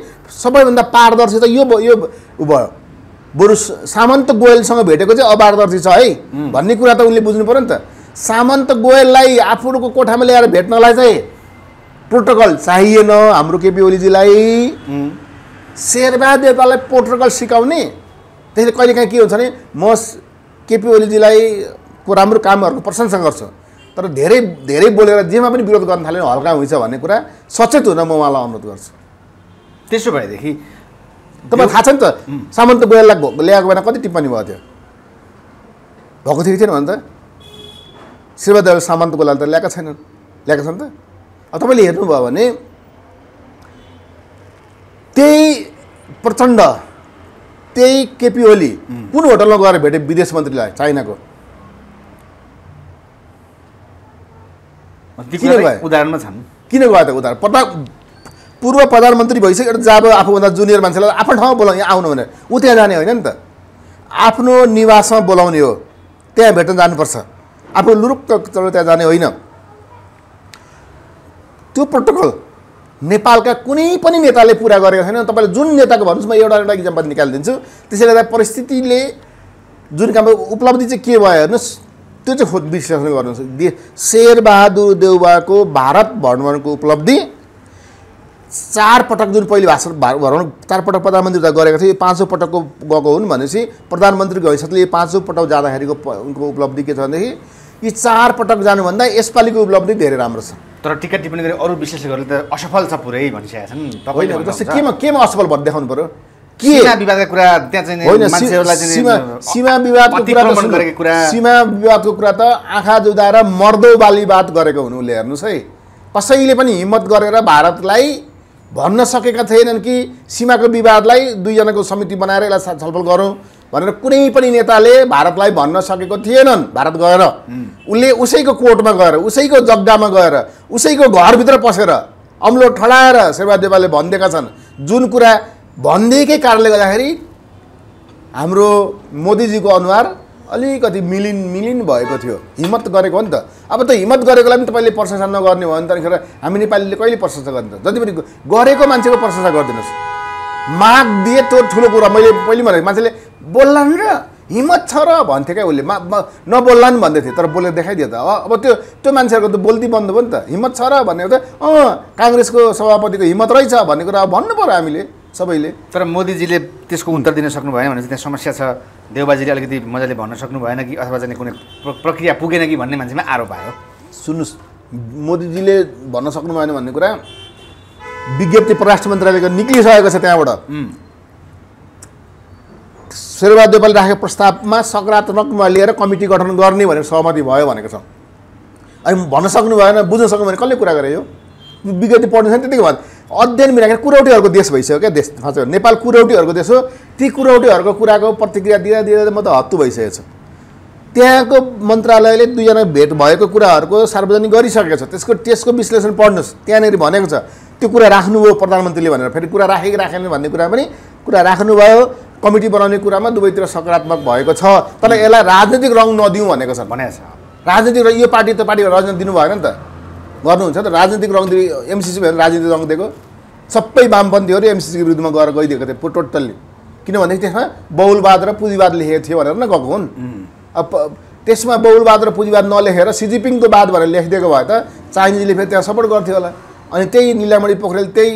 सबैभन्दा पारदर्शी त यो यो भयो बरु सामन्त गोयलसँग भेटेको चाहिँ अपारदर्शी छ है भन्ने कुरा त उनले बुझ्नु पऱ्यो नि त सामन्त गोयललाई आफूको कोठामा ल्याएर भेट्नलाई चाहिँ प्रोटोकल चाहिएन हाम्रो केपी ओलीजीलाई शेरबा देवतालाई प्रोटोकल सिकाउने त्यसले कहिलेकाहीँ के हुन्छ भने म केपी ओलीजीलाई को राम्रो कामहरूको प्रशंसा गर्छु तर धेरै धेरै बोलेर जेमा पनि विरोध गर्न थाल्यो हल्का हुन्छ भन्ने कुरा सचेत हुन म उहाँलाई अनुरोध गर्छु त्यसो भएदेखि तपाईँलाई थाहा छ नि त सामन्त गोयललाई ल्याएको बेला कति टिप्पणी भएको थियो भएको थियो कि थिएन भने त शिवदेव सामन्त गोयललाई त ल्याएका छैनन् ल्याएका छन् त अब तपाईँले हेर्नुभयो भने त्यही प्रचण्ड त्यही केपी ओली कुन होटलमा गएर भेटे विदेश मन्त्रीलाई चाइनाको किन उदाहरणमा छन् किन गयो त उदाहरण प्रधान पूर्व प्रधानमन्त्री भइसक्यो एउटा जाब आफूभन्दा जुनियर मान्छेलाई आफ्नो ठाउँमा बोलाउने आउनु भनेर ऊ त्यहाँ जाने होइन नि त आफ्नो निवासमा बोलाउने हो त्यहाँ भेट्न जानुपर्छ आफ्नो लुरुक्क त्यहाँ जाने होइन त्यो प्रोटोकल नेपालका कुनै पनि नेताले पुरा गरेको छैन तपाईँले जुन नेताको भन्नुहोस् म एउटा एउटा इक्जाम्पल निकालिदिन्छु त्यसले गर्दा परिस्थितिले जुन काम उपलब्धि चाहिँ के भयो हेर्नुहोस् त्यो चाहिँ खोज विश्लेषण गर्नुहोस् शेरबहादुर देउवाको भारत भ्रमणको उपलब्धि चार पटक जुन पहिले भाषण भ्रमण चार पटक प्रधानमन्त्री त गरेको थियो यो पाँचौँ पटकको गएको हुन् भनेपछि प्रधानमन्त्रीको हैसियतले यो पाँचौँ पटक जाँदाखेरिको उनको उपलब्धि के छ भनेदेखि यी चार पटक जानुभन्दा यसपालिको उपलब्धि धेरै राम्रो छ तर टिकट टिप्पणी गरी अरू विश्लेषकहरूले त असफल छ पुरै भनिसकेका छन् जस्तै केमा केमा असफल भन्नु देखाउनु पऱ्यो सीमा कुरा त्यहाँ चाहिँ सीमा विवादको कुरा सीमा विवादको कुरा त आँखा जुदाएर मर्दो बाली बात गरेको हुनु उसले हेर्नुहोस् है कसैले पनि हिम्मत गरेर भारतलाई भन्न सकेका थिएनन् कि सीमाको विवादलाई दुईजनाको समिति बनाएर यसलाई छलफल गरौँ भनेर कुनै पनि नेताले भारतलाई भन्न सकेको थिएनन् भारत गएर उसले उसैको कोर्टमा गएर उसैको जग्गामा गएर उसैको घरभित्र पसेर अम्लो ठडाएर देवालले भनिदिएका छन् जुन कुरा भनिदिएकै कारणले गर्दाखेरि हाम्रो मोदीजीको अनुहार अलिकति मिलिन मिलिन भएको थियो हिम्मत गरेको हो नि त अब त हिम्मत गरेकोलाई पनि तपाईँले प्रशंसा नगर्ने भयो भने त हामी नेपालीले कहिले प्रशंसा गर्ने जति पनि गरेको मान्छेको प्रशंसा गरिदिनुहोस् माग दिए त्यो ठुलो कुरा मैले पहिले भनेको मान्छेले बोल्लान् र हिम्मत छ र भन्थ्यो क्या उसले मा नबोल्लान् भन्दै थिएँ तर बोलेर देखाइदियो त अब त्यो त्यो मान्छेहरूको त बोल्दी बन्द भयो नि त हिम्मत छ र भनेको त अँ काङ्ग्रेसको सभापतिको हिम्मत रहेछ भन्ने कुरा अब भन्नु पऱ्यो हामीले सबैले तर मोदीजीले त्यसको उत्तर दिन सक्नु भएन भने चाहिँ त्यहाँ समस्या छ देवबाजीले अलिकति मजाले भन्न सक्नु भएन कि अथवा चाहिँ कुनै प्रक्रिया पुगेन कि भन्ने मान्छेमा आरोप आयो सुन्नुहोस् मोदीजीले भन्न सक्नु भएन भन्ने कुरा विज्ञप्ति परराष्ट्र मन्त्रालयको निक्लिसकेको छ त्यहाँबाट शेरबहादेवले राखेको प्रस्तावमा सकारात्मकमा लिएर कमिटी गठन गर्ने भनेर सहमति भयो भनेको छ अनि भन्न सक्नु भएन बुझ्न सक्नु भने कसले कुरा गरे यो विगति पढ्नु छैन त्यतिकै भयो अध्ययन मिलाएर कुरौटीहरूको देश भइसक्यो क्या देश हजुर नेपाल कुरौटीहरूको देश हो ती कुरौटीहरूको कुराको प्रतिक्रिया दिँदा दिँदा म त हत्तु भइसकेको छ त्यहाँको मन्त्रालयले दुईजना भेट भएको कुराहरूको सार्वजनिक गरिसकेको छ त्यसको त्यसको विश्लेषण पढ्नुहोस् त्यहाँनिर भनेको छ त्यो कुरा राख्नुभयो प्रधानमन्त्रीले भनेर फेरि कुरा राखेको राखेन भन्ने कुरा पनि कुरा राख्नुभयो कमिटी बनाउने कुरामा दुवैतिर सकारात्मक भएको छ तर यसलाई राजनीतिक रङ नदिउँ भनेको छ भनेको छ राजनीतिक यो पार्टी त पार्टी राजनीति दिनु भएन नि त गर्नुहुन्छ त राजनीतिक रङ दि एमसिसी भएर राजनीतिक रङ दिएको सबै वामपन्थीहरू एमसिसीको विरुद्धमा गएर गइदिएको थियो टोटल्ली किनभनेदेखि त्यसमा बहुलवाद र पुँजीवाद लेखेको थियो भनेर न गएको हुन् अब त्यसमा बहुलवाद र पुँजीवाद नलेखेर सिजिपिङको वाद भनेर लेखिदिएको भए त चाइनिजले फेरि त्यहाँ सपोर्ट गर्थ्यो होला अनि त्यही निलामणी पोखरेल त्यही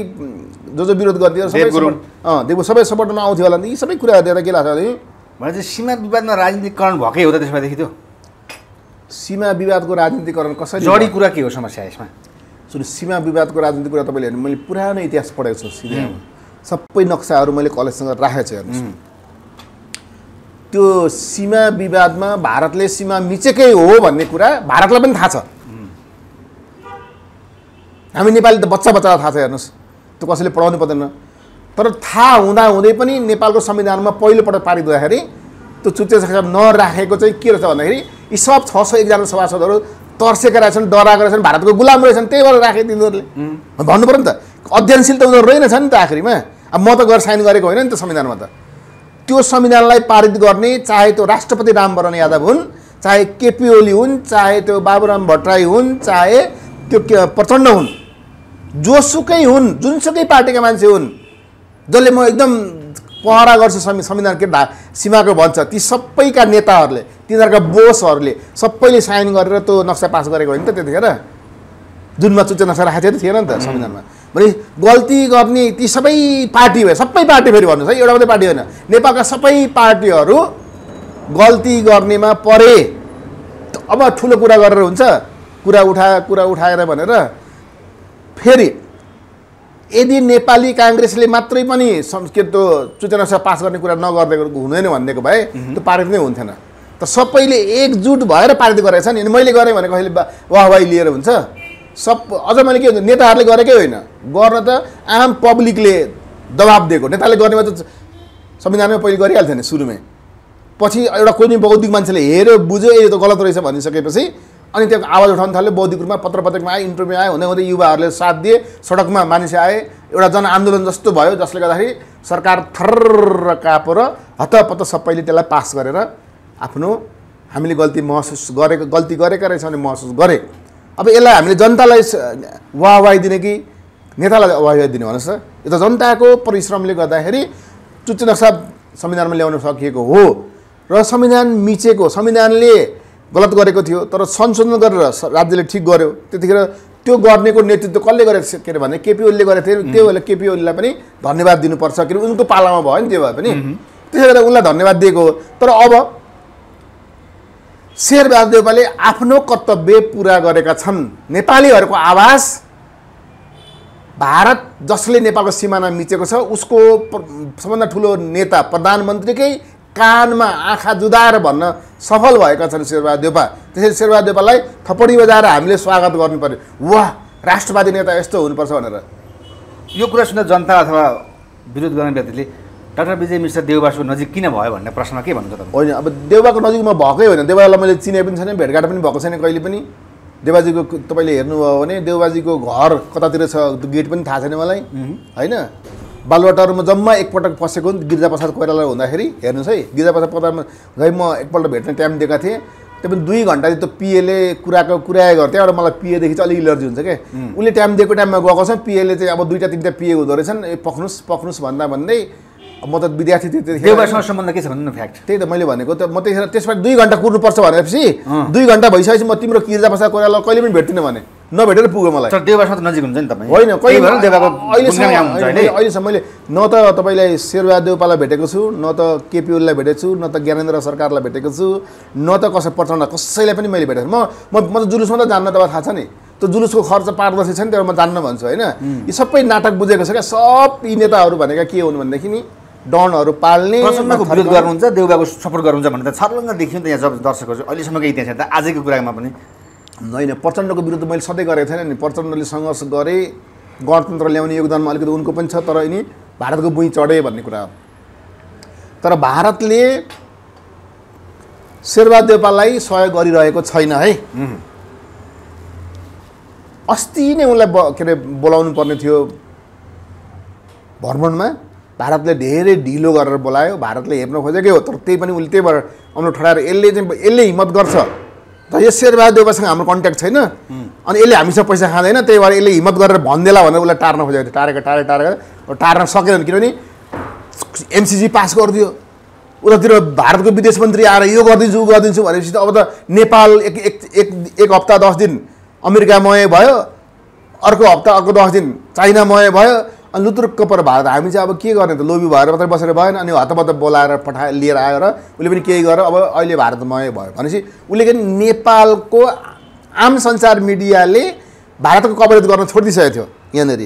जो जो विरोध गरिदियो सबै देव सबै सपोर्टमा आउँथ्यो होला नि यी सबै कुरा दिएर के लाग्छ भने भनेपछि सीमा विवादमा राजनीतिकरण भएकै हो त त्यसमा देखि त्यो सीमा विवादको राजनीतिकरण कसरी जडी कुरा के हो समस्या यसमा सुन सीमा विवादको राजनीतिक कुरा तपाईँले हेर्नु मैले पुरानो इतिहास पढेको छु सिधै सबै नक्साहरू मैले कलेजसँग राखेको छु हेर्नुहोस् त्यो सीमा विवादमा भारतले सीमा मिचेकै हो भन्ने कुरा भारतलाई पनि थाहा छ हामी नेपाली त बच्चा बच्चालाई थाहा छ हेर्नुहोस् त्यो कसैले पढाउनु पर्दैन तर थाहा हुँदाहुँदै पनि नेपालको संविधानमा पहिलोपटक पारित हुँदाखेरि त्यो चुच्चे संस्कार नराखेको चाहिँ के रहेछ भन्दाखेरि यी सब छ सय एकजना सभासदहरू तर्सेका रहेछन् डराएको रहेछन् भारतको गुलाम रहेछन् त्यही भएर राखे तिनीहरूले भन्नु पऱ्यो नि त अध्ययनशील त उनीहरू रहेनछ नि त आखिरीमा अब म त गएर साइन गरेको होइन नि त संविधानमा त त्यो संविधानलाई पारित गर्ने चाहे त्यो राष्ट्रपति रामवरण यादव हुन् चाहे केपी ओली हुन् चाहे त्यो बाबुराम भट्टराई हुन् चाहे त्यो प्रचण्ड हुन् जोसुकै हुन् जुनसुकै पार्टीका मान्छे हुन् जसले म एकदम पहरा गर्छु संविधान ढा सीमाको भन्छ ती सबैका नेताहरूले तिनीहरूका बोसहरूले सबैले साइन गरेर त्यो नक्सा पास गरेको होइन त त्यतिखेर जुनमा चुच्चे नक्सा राखेको थियो थिएन नि त संविधानमा भने गल्ती गर्ने ती सबै पार्टी भयो सबै पार्टी फेरि भन्नुहोस् है एउटा मात्रै पार्टी होइन नेपालका सबै पार्टीहरू गल्ती गर्नेमा परे अब ठुलो कुरा गरेर हुन्छ कुरा उठा कुरा उठाएर भनेर फेरि यदि नेपाली काङ्ग्रेसले मात्रै पनि संस्कृत सूचना सभा पास गर्ने कुरा नगर्दै हुँदैन भनिदिएको भए त्यो पारित नै हुन्थेन त सबैले एकजुट भएर पारित गरेका छन् अनि मैले गरेँ भने कहिले वाहवाही लिएर हुन्छ सब अझ मैले के हुन्छ नेताहरूले गरेकै होइन गर्न त आम पब्लिकले दबाब दिएको नेताले गर्ने गर्नेमा त संविधानमै पहिले नि सुरुमै पछि एउटा कोही पनि बौद्धिक मान्छेले हेऱ्यो बुझ्यो यो त गलत रहेछ भनिसकेपछि अनि त्यहाँको आवाज उठाउन थाल्यो बौद्धिक रूपमा पत्र पत्रिकामा आए इन्टरभ्यू आयो हुँदै हुँदै युवाहरूले साथ दिए सडकमा मानिस आए एउटा जनआन्दोलन जस्तो भयो जसले गर्दाखेरि सरकार थर्र कापो र हतपत सबैले त्यसलाई पास गरेर आफ्नो हामीले गल्ती महसुस गरेको गल्ती गरेका रहेछ भने महसुस गरे अब यसलाई हामीले जनतालाई वाहवाही दिने कि नेतालाई वाहवाही दिने भन्नुहोस् त यो त जनताको परिश्रमले गर्दाखेरि चुच्चे नक्सा संविधानमा ल्याउन सकिएको हो र संविधान मिचेको संविधानले गलत गरेको थियो तर संशोधन गरेर राज्यले ठिक गर्यो त्यतिखेर त्यो गर्नेको नेतृत्व कसले गरेको के अरे भने केपी ओलीले गरेको थियो त्यो भएर केपी ओलीलाई पनि धन्यवाद दिनुपर्छ किनभने उनको पालामा भयो नि त्यो भए पनि त्यसै गरेर उनलाई धन्यवाद दिएको हो तर अब शेरबहादुर देवालले आफ्नो कर्तव्य पुरा गरेका छन् नेपालीहरूको आवाज भारत जसले नेपालको सिमाना मिचेको छ उसको सबभन्दा ठुलो नेता प्रधानमन्त्रीकै कानमा आँखा जुदाएर भन्न सफल भएका छन् शेरबहादुर देवा त्यसरी शेरबहादेवलाई थपडी बजाएर हामीले स्वागत गर्नु पर्यो वाह राष्ट्रवादी नेता यस्तो हुनुपर्छ भनेर यो कुरा सुन्दा जनता अथवा विरोध गर्ने व्यक्तिले डाक्टर विजय मिश्र देवबासको नजिक किन भयो भन्ने प्रश्न के भन्नु त होइन अब देवबाको नजिक म भएकै होइन देउबालाई मैले चिने पनि छैन भेटघाट पनि भएको छैन कहिले पनि देवबाजीको तपाईँले हेर्नुभयो भने देवबाजीको घर कतातिर छ गेट पनि थाहा छैन मलाई होइन बालुवाटारमा जम्मा एकपटक पसेको प्रसाद कोइराला हुँदाखेरि हेर्नुहोस् है प्रसाद पदारमा झै म एकपल्ट भेट्ने टाइम दिएको थिएँ त्यो पनि दुई घन्टा त्यो पिएले कुराको कुराए गर्थ्यो एउटा मलाई पिएदेखि चाहिँ अलिक इलर्जी हुन्छ क्या उसले टाइम दिएको टाइममा गएको छ पिएले चाहिँ अब दुईवटा तिनवटा पिए हुँदो रहेछन् ए पख्नुहोस् पख्नुहोस् भन्दा भन्दै म त विद्यार्थी त्यतिखेर सम्बन्ध के छ भन्नु न फ्याक्ट त्यही त मैले भनेको त म त्यसरी त्यसपछि दुई घन्टा कुर्नुपर्छ भनेपछि दुई घन्टा भइसकेपछि म तिम्रो किर्जा बसा कोइराला कहिले पनि भेट्दिनँ भने नभेटेर पुग्यो मलाई तर मात्र नजिक हुन्छ नि तपाईँ होइन कहिले अहिलेसम्म अहिलेसम्म मैले न त तपाईँलाई शेरबहादुर देवपालाई भेटेको छु न त केपी ओलीलाई भेटेको छु न त ज्ञानेन्द्र सरकारलाई भेटेको छु न त कसै प्रचण्ड कसैलाई पनि मैले भेटेको छु म म त जुलुसमा त जान्न तपाईँलाई थाहा छ नि त्यो जुलुसको खर्च पारदर्शी छ नि त्यो म जान्न भन्छु होइन यी सबै नाटक बुझेको छ क्या सब यी नेताहरू भनेका के हुन् भनेदेखि नि डनहरू पाल्ने विरोध गर्नुहुन्छ देउबाको सपोर्ट गर्नुहुन्छ भने त छर्लङ्ग देखियो नि त यहाँ जब दर्शकहरू अहिलेसम्मको इतिहास त आजको कुरामा पनि होइन प्रचण्डको विरुद्ध मैले सधैँ गरेको थिएन नि प्रचण्डले सङ्घर्ष गरेँ गणतन्त्र ल्याउने योगदानमा अलिकति उनको पनि छ तर यिनी भारतको भुइँ चढे भन्ने कुरा हो तर भारतले देवपाललाई सहयोग गरिरहेको छैन है अस्ति नै उनलाई ब के अरे बोलाउनु पर्ने थियो भ्रमणमा भारतले धेरै ढिलो गरेर बोलायो भारतले हेप्न खोजेकै हो तर त्यही पनि उसले त्यही भएर ठडाएर यसले चाहिँ यसले हिम्मत गर्छ तर यस शेरबहादुर देवसँग हाम्रो कन्ट्याक्ट छैन अनि यसले हामीसँग पैसा खाँदैन त्यही भएर यसले हिम्मत गरेर भनिदिएला भनेर उसलाई टार्न खोजेको थियो टारेको टारे टारेको टार्न सकेन किनभने एमसिसी पास गरिदियो उतातिर भारतको विदेश मन्त्री आएर यो गरिदिन्छु ऊ गरिदिन्छु भनेपछि त अब त नेपाल एक एक एक एक हप्ता दस दिन अमेरिकामय भयो अर्को हप्ता अर्को दस दिन चाइनामय भयो अनि लुतुरुक्क पर भारत हामी चाहिँ अब के गर्ने त लोभी भएर मात्रै बसेर भएन अनि हतपत बोलाएर पठाए लिएर आएर उसले पनि केही गरेर अब अहिले भारतमय भयो भनेपछि उसले पनि नेपालको आम सञ्चार मिडियाले भारतको कभरेज गर्न छोडिदिइसकेको थियो यहाँनिर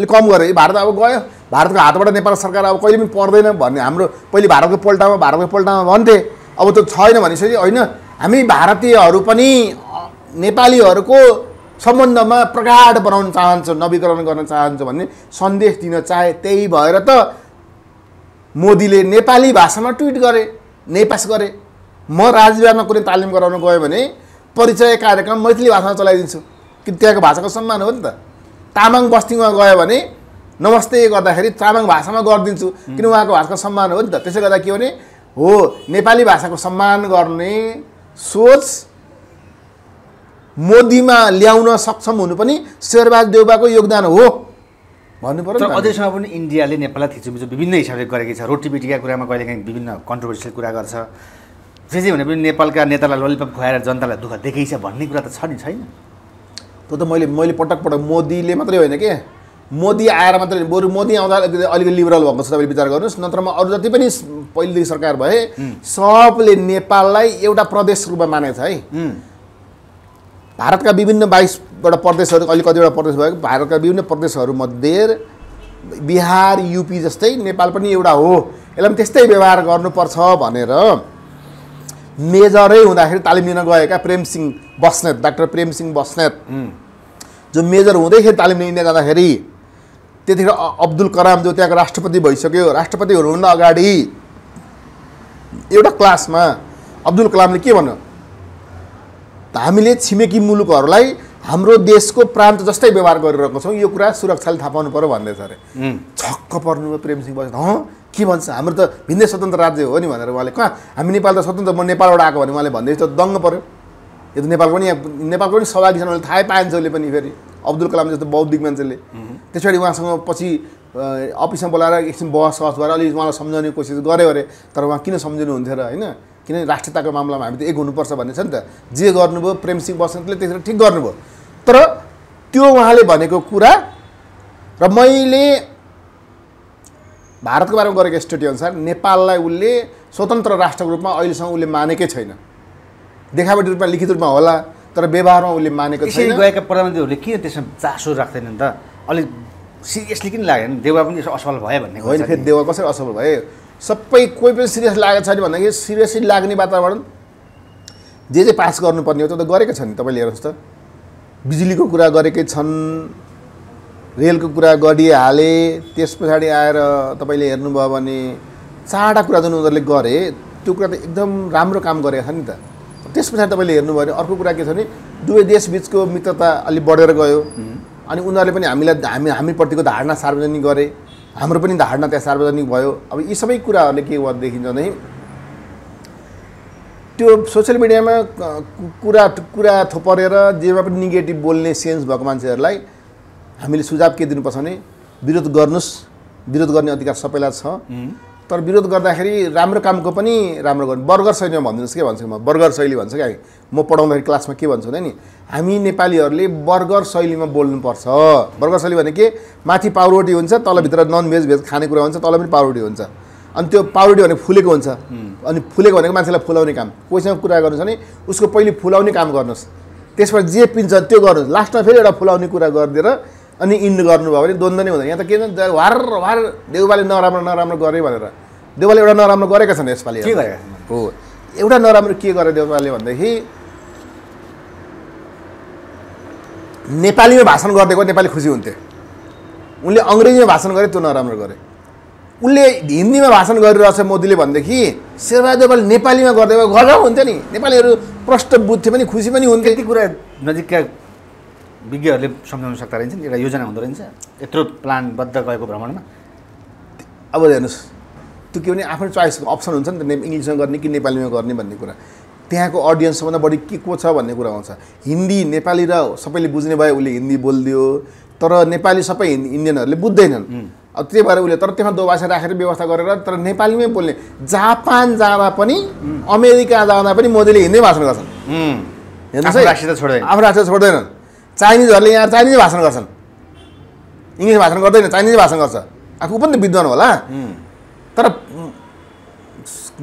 अलिक कम गऱ्यो भारत अब गयो भारतको हातबाट नेपाल सरकार अब कहिले पनि पर्दैन भन्ने हाम्रो पहिले भारतको पोल्टामा भारतको पल्टामा भन्थे अब त्यो छैन भनेपछि होइन हामी भारतीयहरू पनि नेपालीहरूको सम्बन्धमा प्रगाढ बनाउन चाहन्छु नवीकरण गर्न चाहन्छु भन्ने सन्देश दिन चाहे त्यही भएर त मोदीले नेपाली भाषामा ट्विट गरे नेपास गरे म राजविहारमा कुनै तालिम गराउन गएँ भने परिचय कार्यक्रम मैथिली भाषामा चलाइदिन्छु कि त्यहाँको भाषाको सम्मान हो नि त तामाङ बस्तीमा गयो भने नमस्ते गर्दाखेरि तामाङ भाषामा गरिदिन्छु किन उहाँको भाषाको सम्मान हो नि त त्यसले गर्दा के भने हो नेपाली भाषाको सम्मान गर्ने सोच मोदीमा ल्याउन सक्षम हुनु पनि शेरबहादुर देउबाको योगदान हो भन्नु पर्यो अझैसम्म पनि इन्डियाले नेपाललाई थिचोमिचो विभिन्न हिसाबले गरेकै छ रोटी पिटीका कुरामा कहिलेकाहीँ विभिन्न कन्ट्रोभर्सियल कुरा गर्छ जे जे भने पनि नेपालका नेतालाई ललिपप खुवाएर जनतालाई दुःख देखेछ भन्ने कुरा त छ नि छैन त्यो त मैले मैले पटक पटक मोदीले मात्रै होइन के मोदी आएर मात्रै बरु मोदी आउँदा अलिकति लिबरल भएको छ तपाईँले विचार गर्नुहोस् नत्र म अरू जति पनि पहिलेदेखि सरकार भए सबले नेपाललाई एउटा प्रदेश रूपमा मानेको छ है भारतका विभिन्न बाइसवटा प्रदेशहरू अहिले कतिवटा प्रदेश भएको भारतका विभिन्न प्रदेशहरूमध्ये बिहार युपी जस्तै नेपाल पनि एउटा हो यसलाई पनि त्यस्तै व्यवहार गर्नुपर्छ भनेर मेजरै हुँदाखेरि तालिम लिन गएका प्रेमसिंह बस्नेत डाक्टर प्रेमसिंह बस्नेत जो मेजर हुँदैखेरि तालिम लिन जाँदाखेरि त्यतिखेर अब्दुल कलाम जो त्यहाँको राष्ट्रपति भइसक्यो राष्ट्रपति हुनुभन्दा अगाडि एउटा क्लासमा अब्दुल कलामले के भन्यो हामीले छिमेकी मुलुकहरूलाई हाम्रो देशको प्रान्त जस्तै व्यवहार गरिरहेको छौँ यो कुरा सुरक्षाले थाहा पाउनु पऱ्यो भन्दैछ अरे छक्क पर्नुभयो प्रेमसिंह बस्नु हँ के भन्छ हाम्रो त भिन्दै स्वतन्त्र राज्य हो नि भनेर उहाँले कहाँ हामी नेपाल त स्वतन्त्र म नेपालबाट आएको भने उहाँले भन्दै त दङ्ग पऱ्यो यो त नेपालको पनि नेपालको पनि सहभागी छन् थाहै पाइन्छ उसले पनि फेरि अब्दुल कलाम जस्तो बौद्धिक मान्छेले त्यस पछाडि उहाँसँग पछि अफिसमा बोलाएर एकछिन बहस सहस भएर अलिक उहाँलाई सम्झाउने कोसिस गऱ्यो अरे तर उहाँ किन सम्झिनुहुन्थ्यो र होइन किनभने राष्ट्रियताको मामलामा हामी त एक हुनुपर्छ भन्ने छ नि त जे गर्नुभयो प्रेमसिंह बसन्तले त्यसरी ठिक गर्नुभयो तर त्यो उहाँले भनेको कुरा र मैले भारतको बारेमा गरेको स्टडी अनुसार नेपाललाई उसले स्वतन्त्र राष्ट्रको रूपमा अहिलेसम्म उसले मानेकै छैन देखावटी रूपमा लिखित रूपमा होला तर व्यवहारमा उसले मानेको छैन गएका प्रधानमन्त्रीहरूले किन त्यसमा चासो राख्दैनन् त अलिक सिरियसली किन लागेन देवा पनि असफल भयो भन्ने होइन फेरि देउवा कसरी असफल भयो सबै कोही पनि सिरियस लागेको छैन भन्दाखेरि सिरियसली लाग्ने वातावरण जे जे पास गर्नुपर्ने हो त्यो त गरेकै छ नि तपाईँले हेर्नुहोस् त बिजुलीको कुरा गरेकै छन् रेलको कुरा गरिहाले त्यस पछाडि आएर तपाईँले हेर्नुभयो भने चारवटा कुरा जुन उनीहरूले गरे त्यो कुरा त एकदम राम्रो काम गरेको छ नि त त्यस पछाडि तपाईँले हेर्नुभयो भने अर्को कुरा के छ भने दुवै देशबिचको मित्रता अलिक बढेर गयो अनि उनीहरूले पनि हामीलाई हामी हामीप्रतिको धारणा सार्वजनिक गरे हाम्रो पनि धारणा त्यहाँ सार्वजनिक भयो अब यी सबै कुराहरूले के देखिन्छ भने त्यो सोसियल मिडियामा कुरा कुरा थोपरेर जेमा पनि नेगेटिभ बोल्ने सेन्स भएको मान्छेहरूलाई हामीले सुझाव के दिनुपर्छ भने विरोध गर्नुहोस् विरोध गर्ने अधिकार सबैलाई छ तर विरोध गर्दाखेरि राम्रो कामको पनि राम्रो गर्नु बर्गर शैलीमा भनिदिनुहोस् के भन्छु म बर्गर शैली भन्छु क्या म पढाउँदाखेरि क्लासमा के भन्छु भने नि हामी नेपालीहरूले बर्गर शैलीमा बोल्नुपर्छ बर्गर शैली भने के माथि पाउरोटी हुन्छ तलभित्र नन भेज भेज खानेकुरा हुन्छ तल पनि पाउरोटी हुन्छ अनि त्यो पाउरोटी भनेको फुलेको हुन्छ अनि फुलेको भनेको मान्छेलाई फुलाउने काम कोहीसँग कुरा गर्नुहोस् भने उसको पहिले फुलाउने काम गर्नुहोस् त्यसबाट जे पिन्छ त्यो गर्नुहोस् लास्टमा फेरि एउटा फुलाउने कुरा गरिदिएर अनि इन्ड गर्नुभयो भने द्वन्द्व नै हुँदैन यहाँ त के वार वार देउबाले नराम्रो नराम्रो गरे भनेर देउबाले एउटा नराम्रो गरेका छन् यसपालि हो एउटा नराम्रो के गरे देउबाले भनेदेखि नेपालीमा भाषण गरिदिएको नेपाली खुसी हुन्थे उनले अङ्ग्रेजीमा भाषण गरे त्यो नराम्रो गरे उनले हिन्दीमा भाषण गरिरहेछ मोदीले भनेदेखि देवाल नेपालीमा गरिदिएको गर्दा हुन्थ्यो नि नेपालीहरू प्रष्ट बुझ्थे पनि खुसी पनि हुन्थ्यो यति कुरा नजिकका विज्ञहरूले सम्झाउन सक्दा रहेछन् एउटा योजना हुँदो रहेछ यत्रो प्लानबद्ध गएको भ्रमणमा अब हेर्नुहोस् त्यो के भने आफ्नो चोइसको अप्सन हुन्छ नि त इङ्ग्लिसमा गर्ने कि नेपालीमा गर्ने भन्ने कुरा त्यहाँको अडियन्स सबभन्दा बढी के को छ भन्ने कुरा आउँछ हिन्दी नेपाली र सबैले बुझ्ने भए उसले हिन्दी बोलिदियो तर नेपाली सबै इन्डियनहरूले बुझ्दैनन् अब त्यही भएर उसले तर त्यहाँ दोभाषा राखेर व्यवस्था गरेर तर नेपालीमै बोल्ने जापान जाँदा पनि अमेरिका जाँदा पनि मोदीले हिन्दी भाषण गर्छन् आफ्नो राष्ट्र छोड्दैनन् चाइनिजहरूले यहाँ चाइनिज भाषण गर्छन् इङ्ग्लिस भाषण गर्दैन चाइनिज भाषण गर्छ आफू पनि त विद्वान होला तर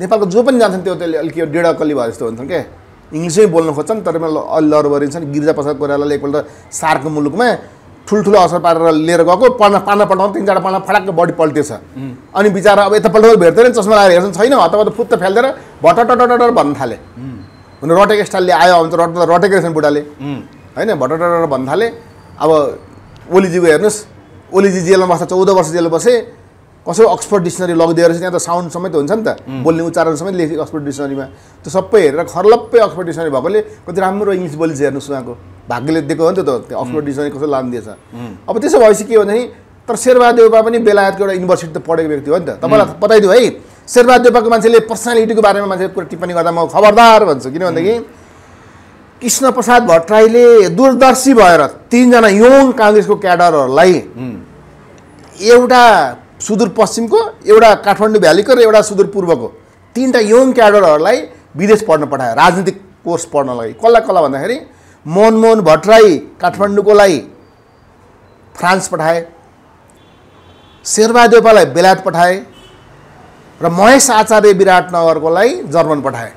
नेपालको जो पनि जान्छन् त्यो त्यसले अलिक डेढ भयो जस्तो हुन्छन् क्या इङ्ग्लिसै बोल्नु खोज्छन् तर लरिन्छन् गिर्जा प्रसाद कोइरालाले एकपल्ट सार्क मुलुकमा ठुल्ठुलो असर पारेर लिएर गएको पढ्न पाना पठाउँदा तिन चारवटा पाना फडाक्क बडी पल्टेछ अनि बिचरा अब यतापल्ट भेट्दैन चस्मा लगाएर हेर्छन् छैन हतपत फुत्त फालिदिएर भट्ट भन्न थाले भने रटेको स्टाइलले आयो त रट रटेको रहेछन् बुढाले होइन भट्टटार भन्नु अब ओलीजीको हेर्नुहोस् ओलीजी जेलमा बस्दा चौध वर्ष जेल बसेँ कसै अक्सफोर्ड डिक्सनरी लगिदिएर चाहिँ त्यहाँ त साउन्ड समेत हुन्छ नि त बोल्ने उच्चारण समेत लेखेको अक्सफोर्ड डिक्सनरीमा त्यो सबै हेरेर खर्लप्पै अक्सफोर्ड डिक्सनरी भएकोले कति राम्रो इङ्ग्लिस बोली चाहिँ हेर्नुहोस् उहाँको भाग्यले दिएको हो नि त त्यो अक्सफोर्ड डिक्सनरी कसो दिएछ अब त्यसो भएपछि के भन्दाखेरि तर शेरबहादेवपा पनि बेलायतको एउटा युनिभर्सिटी त पढेको व्यक्ति हो नि त तपाईँलाई बताइदियो है शेरबहादेवपाको मान्छेले पर्सनालिटीको बारेमा मान्छेले कुरा टिप्पणी गर्दा म खबरदार भन्छु किन भनेदेखि कृष्ण प्रसाद भट्टराईले दूरदर्शी भएर तिनजना यौन काङ्ग्रेसको क्याडरहरूलाई एउटा सुदूरपश्चिमको एउटा काठमाडौँ भ्यालीको र एउटा सुदूरपूर्वको तिनवटा यौन क्याडरहरूलाई विदेश पढ्न पठायो राजनीतिक कोर्स पढ्नलाई कसलाई कसलाई भन्दाखेरि मनमोहन भट्टराई काठमाडौँको लागि फ्रान्स पठाए शेरबहादेवलाई बेलायत पठाए र महेश आचार्य विराटनगरको लागि जर्मन पठाए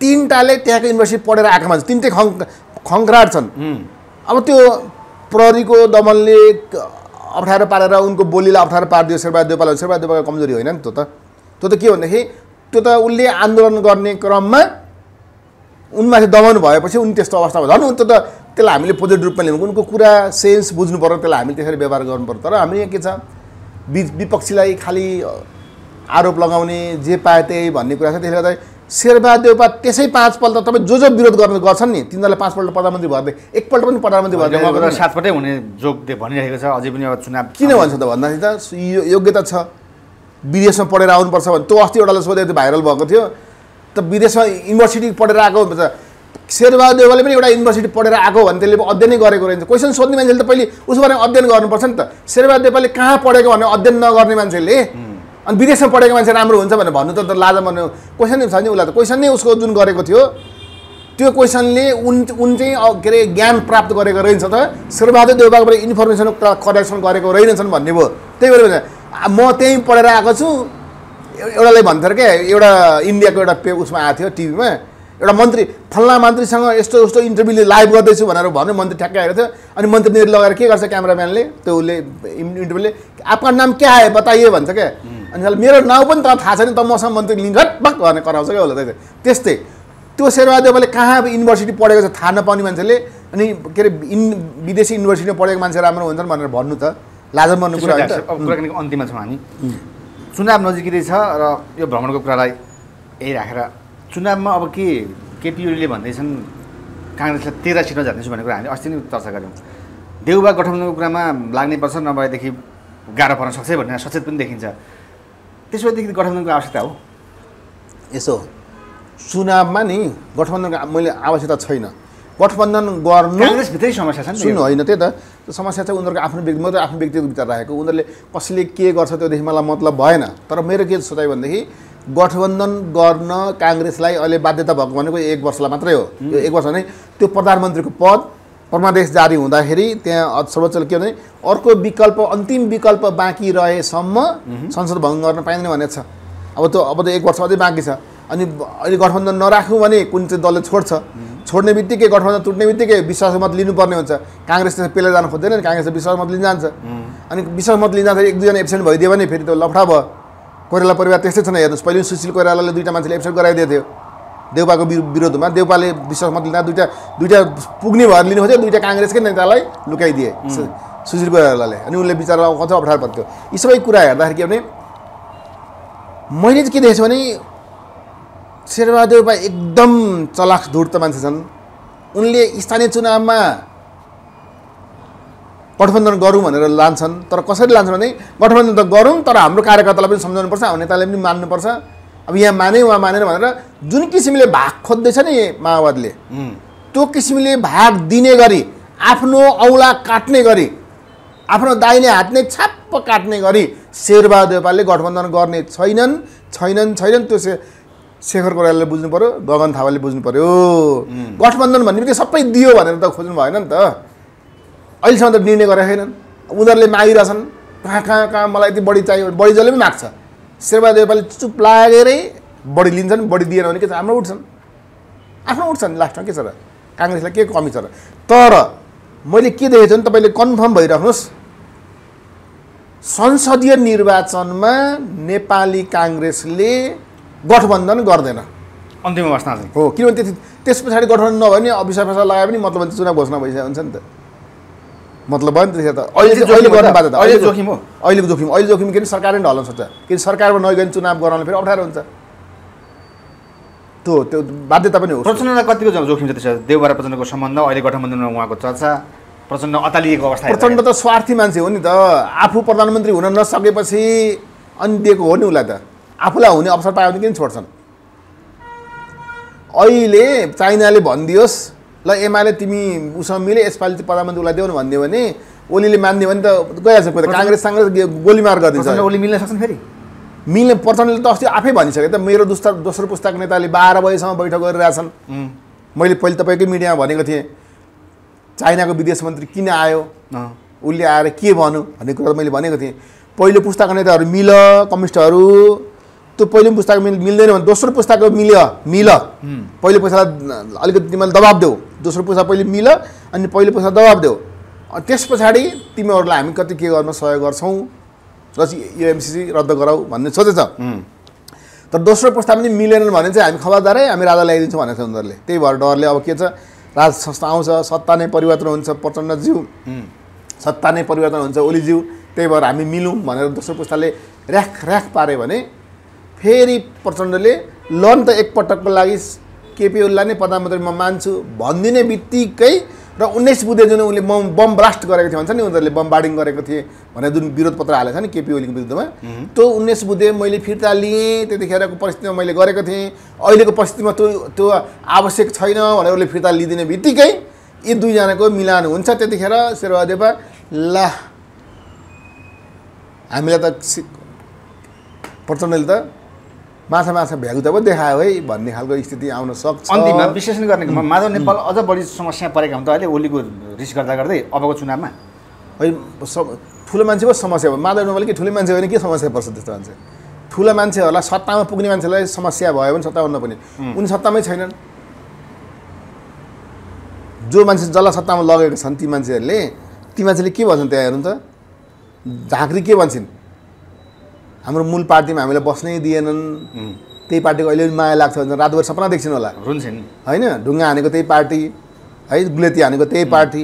तिनवटाले त्यहाँको युनिभर्सिटी पढेर आएका मान्छे तिनटै खङ खङ्क्राट छन् अब त्यो प्रहरीको दमनले अप्ठ्यारो पारेर उनको बोलीलाई अप्ठ्यारो पारिदियो शेर्पा देवपाल शेरबहादुर देवपालको कमजोरी होइन नि त्यो त त्यो त के भन्दाखेरि त्यो त उसले आन्दोलन गर्ने क्रममा उनमाथि दमन भएपछि उनी त्यस्तो अवस्थामा झन् उन त्यो त त्यसलाई हामीले पोजिटिभ रूपमा लिनु उनको कुरा सेन्स बुझ्नु पऱ्यो त्यसलाई हामीले त्यसरी व्यवहार गर्नुपर्छ तर हाम्रो यहाँ के छ विपक्षीलाई खालि आरोप लगाउने जे पाए त्यही भन्ने कुरा छ त्यसले गर्दा शेरबहादेव त्यसै पाँचपल्ट तपाईँ जो जो विरोध गर्ने गर्छन् नि तिनीहरूलाई पाँचपल्ट प्रधानमन्त्री भर्दै एकपल्ट पनि प्रधानमन्त्री भयो सातपल्टै हुने जोगले भनिरहेको छ अझै पनि एउटा चुनाव किन भन्छ त भन्दाखेरि त यो योग्यता छ विदेशमा पढेर आउनुपर्छ भने त्यो अस्ति एउटाले सोधेको थियो भाइरल भएको थियो त विदेशमा युनिभर्सिटी पढेर आएको शेरबहादेवले पनि एउटा युनिभर्सिटी पढेर आएको भने त्यसले अध्ययनै गरेको रहेछ क्वेसन सोध्ने मान्छेले त पहिले उसो भने अध्ययन गर्नुपर्छ नि त शेरबहादेवले कहाँ पढेको भने अध्ययन नगर्ने मान्छेले अनि विदेशमा पढेको मान्छे राम्रो हुन्छ भनेर भन्नु त लाजा भन्नु क्वेसन छ नि उसलाई त क्वेसन नै उसको जुन गरेको थियो त्यो क्वेसनले उन उन चाहिँ के अरे ज्ञान प्राप्त गरेको रहेछ त शेरबहादुर देवबाबाट इन्फर्मेसन कलेक्सन गरेको रहेनछन् भन्ने भयो त्यही भएर म त्यहीँ पढेर आएको छु एउटाले भन्थ्यो क्या एउटा इन्डियाको एउटा पे उसमा आएको थियो टिभीमा एउटा मन्त्री फल्ला मन्त्रीसँग यस्तो यस्तो इन्टरभ्यूले लाइभ गर्दैछु भनेर भन्यो मन्त्री ठ्याक्कै आएको थियो अनि मन्त्रीले लगाएर के गर्छ क्यामराम्यानले त्यो उसले इन्टरभ्यूले आफ्नो नाम के आयो बताइयो भन्छ क्या अनि त्यसलाई मेरो नाउँ पनि त थाहा छ नि त मसँग मन्त्री लिङ्गटपक गर्ने कराउँछ क्या होला त्यस्तै त्यो शेरबहादेवले कहाँ युनिभर्सिटी पढेको छ थाहा नपाउने मान्छेले अनि के अरे इन विदेशी युनिभर्सिटीमा पढेको मान्छे राम्रो हुन्छन् भनेर भन्नु त लाज मर्नु कुरा कुराकानीको अन्तिममा छौँ हामी चुनाव नजिकै छ र यो भ्रमणको कुरालाई यही राखेर चुनावमा अब के केपिओलीले भन्दैछन् काङ्ग्रेसलाई तेह्र सिटमा जान्दैछु भन्ने कुरा हामी अस्ति नै चर्चा गऱ्यौँ देउबा गठबन्धनको कुरामा लाग्ने पर्छ नभएदेखि गाह्रो पर्न सक्छ भनेर सचेत पनि देखिन्छ त्यसो भएदेखि गठबन्धनको आवश्यकता हो यसो चुनावमा नि गठबन्धनको मैले आवश्यकता छैन गठबन्धन गर्नु भित्रै समस्या छ सुन्नु होइन त्यही त समस्या चाहिँ उनीहरूको आफ्नो व्यक्ति म आफ्नो व्यक्तिगत विचार राखेको उनीहरूले कसले के गर्छ त्योदेखि मलाई मतलब भएन तर मेरो के सोचाइ भनेदेखि गठबन्धन गर्न काङ्ग्रेसलाई अहिले बाध्यता भएको भनेको एक वर्षलाई मात्रै हो यो एक वर्ष नै त्यो प्रधानमन्त्रीको पद परमादेश जारी हुँदाखेरि त्यहाँ सर्वोच्चले के भने अर्को विकल्प अन्तिम विकल्प बाँकी रहेसम्म संसद भङ्ग गर्न पाइँदैन भनेको छ अब त अब त एक वर्ष अझै बाँकी छ अनि अहिले गठबन्धन नराखौँ भने कुन चाहिँ दलले छोड्छ छोड्ने बित्तिकै गठबन्धन टुट्ने बित्तिकै विश्वास मत लिनुपर्ने हुन्छ काङ्ग्रेस त्यसमा पेलेर जानु खोज्दैन नि काङ्ग्रेसले विश्वास मत लिन जान्छ अनि विश्वास मत लिन जाँदाखेरि एक दुईजना एब्सेन्ट भइदियो भने फेरि त लफडा भयो कोइराला परिवार त्यस्तै छैन हेर्नुहोस् पहिले सुशील कोइरालाले दुईवटा मान्छेले एब्सेन्ट गराइदिएको थियो देउपाको विरोधमा देउपाले विश्वास मत लिँदा दुइटा दुइटा पुग्ने भएर लिनु खोज्यो दुइटा काङ्ग्रेसकै नेतालाई लुकाइदिए सुशील कोइरालाले अनि उनले विचार कति अप्ठ्यारो पर्थ्यो यी सबै कुरा हेर्दाखेरि के भने मैले चाहिँ के देखेको छु भने शेरबहादेव एकदम चलाख धुर्त मान्छे छन् उनले स्थानीय चुनावमा गठबन्धन गरौँ भनेर लान्छन् तर कसरी लान्छन् भने गठबन्धन त गरौँ तर हाम्रो कार्यकर्तालाई पनि सम्झाउनुपर्छ हाम्रो नेताले पनि मान्नुपर्छ अब यहाँ माने उहाँ मानेर भनेर जुन किसिमले भाग खोज्दैछ नि माओवादीले त्यो किसिमले भाग दिने गरी आफ्नो औला काट्ने गरी आफ्नो दाहिने हात नै छाप्प काट्ने गरी शेरबहादुर नेपालले गठबन्धन गर्ने छैनन् छैनन् छैनन् त्यो से शेखर कोराले बुझ्नु पऱ्यो गगन थापाले बुझ्नु पऱ्यो गठबन्धन भन्ने बित्तिकै सबै दियो भनेर त खोज्नु भएन नि त अहिलेसम्म त निर्णय गरेका छैनन् उनीहरूले मागिरहेछन् कहाँ कहाँ कहाँ मलाई यति बढी चाहियो बढी जसले पनि माग्छ शेरबहादुर देवपाले चुप लागेरै बढी लिन्छन् बढी दिएन भने के छ हाम्रो उठ्छन् आफ्नो उठ्छन् लास्टमा के छ र काङ्ग्रेसलाई के कमी छ र तर मैले के देखेको छु भने तपाईँले कन्फर्म भइराख्नुहोस् संसदीय निर्वाचनमा नेपाली काङ्ग्रेसले गठबन्धन गर्दैन अन्तिम अवस्था हो किनभने त्यति त्यस पछाडि गठबन्धन नभए नि अविश्वास लगाए पनि मतलब चुनाव घोषणा भइसकेको हुन्छ नि त मतलब भयो नि त अहिले गर्नु बाध्य अहिले जोखिम हो अहिलेको जोखिम अहिले जोखिम किन सरकारले ढल्न सक्छ किन सरकारमा नगइने चुनाव गराउन फेरि अप्ठ्यारो हुन्छ त्यो त्यो बाध्यता पनि हो प्रचण्डलाई कतिको जोखिम छ त्यसो देवबार प्रचण्डको सम्बन्ध अहिले गठबन्धनमा उहाँको चर्चा प्रचण्ड अतालिएको अवस्था प्रचण्ड त स्वार्थी मान्छे हो नि त आफू प्रधानमन्त्री हुन नसकेपछि अनि दिएको हो नि उसलाई त आफूलाई हुने अवसर पायो भने किन छोड्छन् अहिले चाइनाले भनिदियोस् ल एमाले तिमी उसँग मिले यसपालि चाहिँ प्रधानमन्त्री उसलाई देऊ न भनिदियो भने ओलीले मानिदियो भने त गइहाल्छ कोही त काङ्ग्रेस साङ्ग्रेस गोलीमार गरिदिन्छ ओली मिल्न सक्छन् फेरि मिल्ने प्रचण्डले त अस्ति आफै भनिसक्यो त मेरो दोस्रो दोस्रो पुस्ताक नेताले बाह्र बजीसम्म बैठक गरिरहेछन् मैले पहिले तपाईँकै मिडियामा भनेको थिएँ चाइनाको विदेश मन्त्री किन आयो उसले आएर के भन्यो भन्ने कुरा मैले भनेको थिएँ पहिलो पुस्ताको नेताहरू मिल कम्युनिस्टहरू त्यो पहिलो पुस्ताको मिल मिल्दैन भने दोस्रो पुस्ताको मिल मिल पहिलो पुस्तालाई अलिकति तिमीलाई दबाब देऊ दोस्रो पुस्ता पहिले मिल अनि पहिलो पुस्ता दबाब देऊ त्यस पछाडि तिमीहरूलाई हामी कति के गर्न सहयोग गर्छौँ र यो एमसिसी रद्द गराऊ भन्ने सोचेछ तर दोस्रो पुस्ता पनि मिलेन भने चाहिँ हामी खबरदारै हामी राजा ल्याइदिन्छौँ भनेको छ उनीहरूले त्यही भएर डरले अब के छ राज संस्था आउँछ सत्ता नै परिवर्तन हुन्छ प्रचण्ड प्रचण्डज्यू सत्ता नै परिवर्तन हुन्छ ओलीज्यू त्यही भएर हामी मिलौँ भनेर दोस्रो पुस्ताले ऱ्याख ऱ्याख पाऱ्यो भने फेरि प्रचण्डले ल नि त एकपटकको लागि केपी ओलीलाई नै प्रधानमन्त्री म मान्छु भनिदिने बित्तिकै र उन्नाइस बुधे जुन उसले बम बम ब्लास्ट गरेको थियो भन्छ नि उनीहरूले बम बाडिङ गरेको थिए भनेर जुन विरोध पत्र हालेको छ नि केपी ओलीको विरुद्धमा त्यो उन्नाइस बुधे मैले फिर्ता लिएँ त्यतिखेरको परिस्थितिमा मैले गरेको थिएँ अहिलेको परिस्थितिमा त्यो त्यो आवश्यक छैन भनेर उसले फिर्ता लिइदिने बित्तिकै यी दुईजनाको मिलान हुन्छ त्यतिखेर शेरबहादेवा ला हामीलाई त प्रचण्डले त माछा माछा त पो देखायो है भन्ने खालको स्थिति आउन सक्छ अन्तिममा विश्लेषण गर्ने माधव नेपाल अझ बढी समस्या परेका हुन्छ अहिले ओलीको रिस गर्दा गर्दै अबको चुनावमा है ठुलो मान्छेको समस्या भयो माधव नेपाल कि ठुलो मान्छे भने के समस्या पर्छ त्यस्तो मान्छे ठुला मान्छेहरूलाई सत्तामा पुग्ने मान्छेलाई समस्या भयो भने सत्तामा नपुग्ने उनी सत्तामै छैनन् जो मान्छे जसलाई सत्तामा लगेका छन् ती मान्छेहरूले ती मान्छेले के भन्छन् त्यहाँ हेर्नु त झाँक्री के भन्छन् हाम्रो मूल पार्टीमा हामीलाई बस्नै दिएनन् त्यही पार्टीको अहिले पनि माया लाग्छ भने रातभर सपना देख्छन् होला रुन्छन् होइन ढुङ्गा हानेको त्यही पार्टी है गुलेती हानेको त्यही पार्टी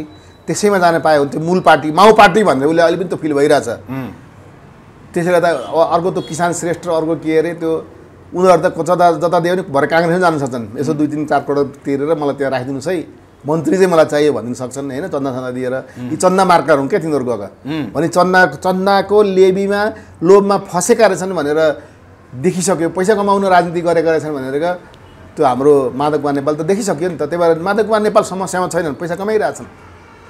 त्यसैमा जान पायो भने त्यो मूल पार्टी माओ पार्टी भनेर उसले अहिले पनि त्यो फिल भइरहेछ त्यसले गर्दा अर्को त किसान श्रेष्ठ अर्को के अरे त्यो उनीहरू त जता जता दियो भने भरे काङ्ग्रेसमै जानु सक्छन् यसो दुई तिन चार करोड तिरेर मलाई त्यहाँ राखिदिनुहोस् है मन्त्री चाहिँ मलाई चाहियो भनिदिनु सक्छन् होइन चन्दा चन्दा दिएर यी चन्दा मार्कर हुन् क्या तिनीहरूको गएको भने चन्दा चन्दाको लेबीमा लोभमा फँसेका रहेछन् भनेर देखिसक्यो पैसा कमाउन राजनीति गरेका रहेछन् भनेर त्यो हाम्रो माधव कुमार नेपाल त देखिसक्यो नि त त्यही भएर माधव कुमार नेपाल समस्यामा छैनन् पैसा कमाइरहेछन्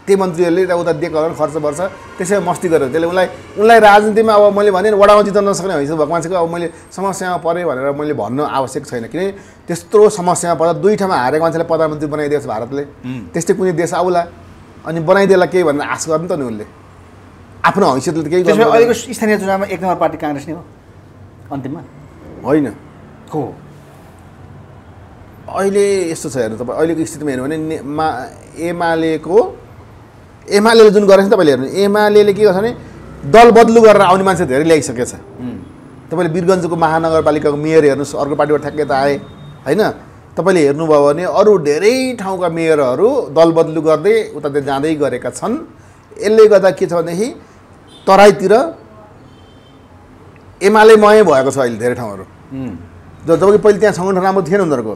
त्यही मन्त्रीहरूले त्यहाँ उता दिएको खर्च पर्छ त्यसै मस्ती गरेर त्यसले उसलाई उसलाई राजनीतिमा अब मैले भने वडामा जित्न नसक्ने हैसियत भएको मान्छेको अब मैले समस्यामा परेँ भनेर मैले भन्नु आवश्यक छैन किनभने त्यस्तो समस्यामा पर्दा दुई ठाउँमा हारेको मान्छेलाई प्रधानमन्त्री बनाइदिएको छ भारतले त्यस्तै कुनै देश आउला अनि बनाइदिएला केही भनेर आश गर्नु त नि उसले आफ्नो हैसियतले त केही अहिलेको स्थानीय चुनावमा एक नम्बर पार्टी काङ्ग्रेस नै हो अन्तिममा होइन हो अहिले यस्तो छ हेर्नु तपाईँ अहिलेको स्थितिमा हेर्नु भने एमालेको एमाले जुन गरेको छ तपाईँले हेर्नु एमाले के गर्छ भने दल बदलु गरेर आउने मान्छे धेरै ल्याइसकेछ तपाईँले वीरगञ्जको महानगरपालिकाको मेयर हेर्नुहोस् अर्को पार्टीबाट ठ्याक्कै त आए होइन तपाईँले हेर्नुभयो भने अरू धेरै ठाउँका मेयरहरू दल बदलु गर्दै उतातिर जाँदै गरेका छन् यसले गर्दा के छ भनेदेखि तराईतिर एमालेमय भएको छ अहिले धेरै ठाउँहरू जब कि पहिले त्यहाँ सङ्गठन राम्रो थिएन उनीहरूको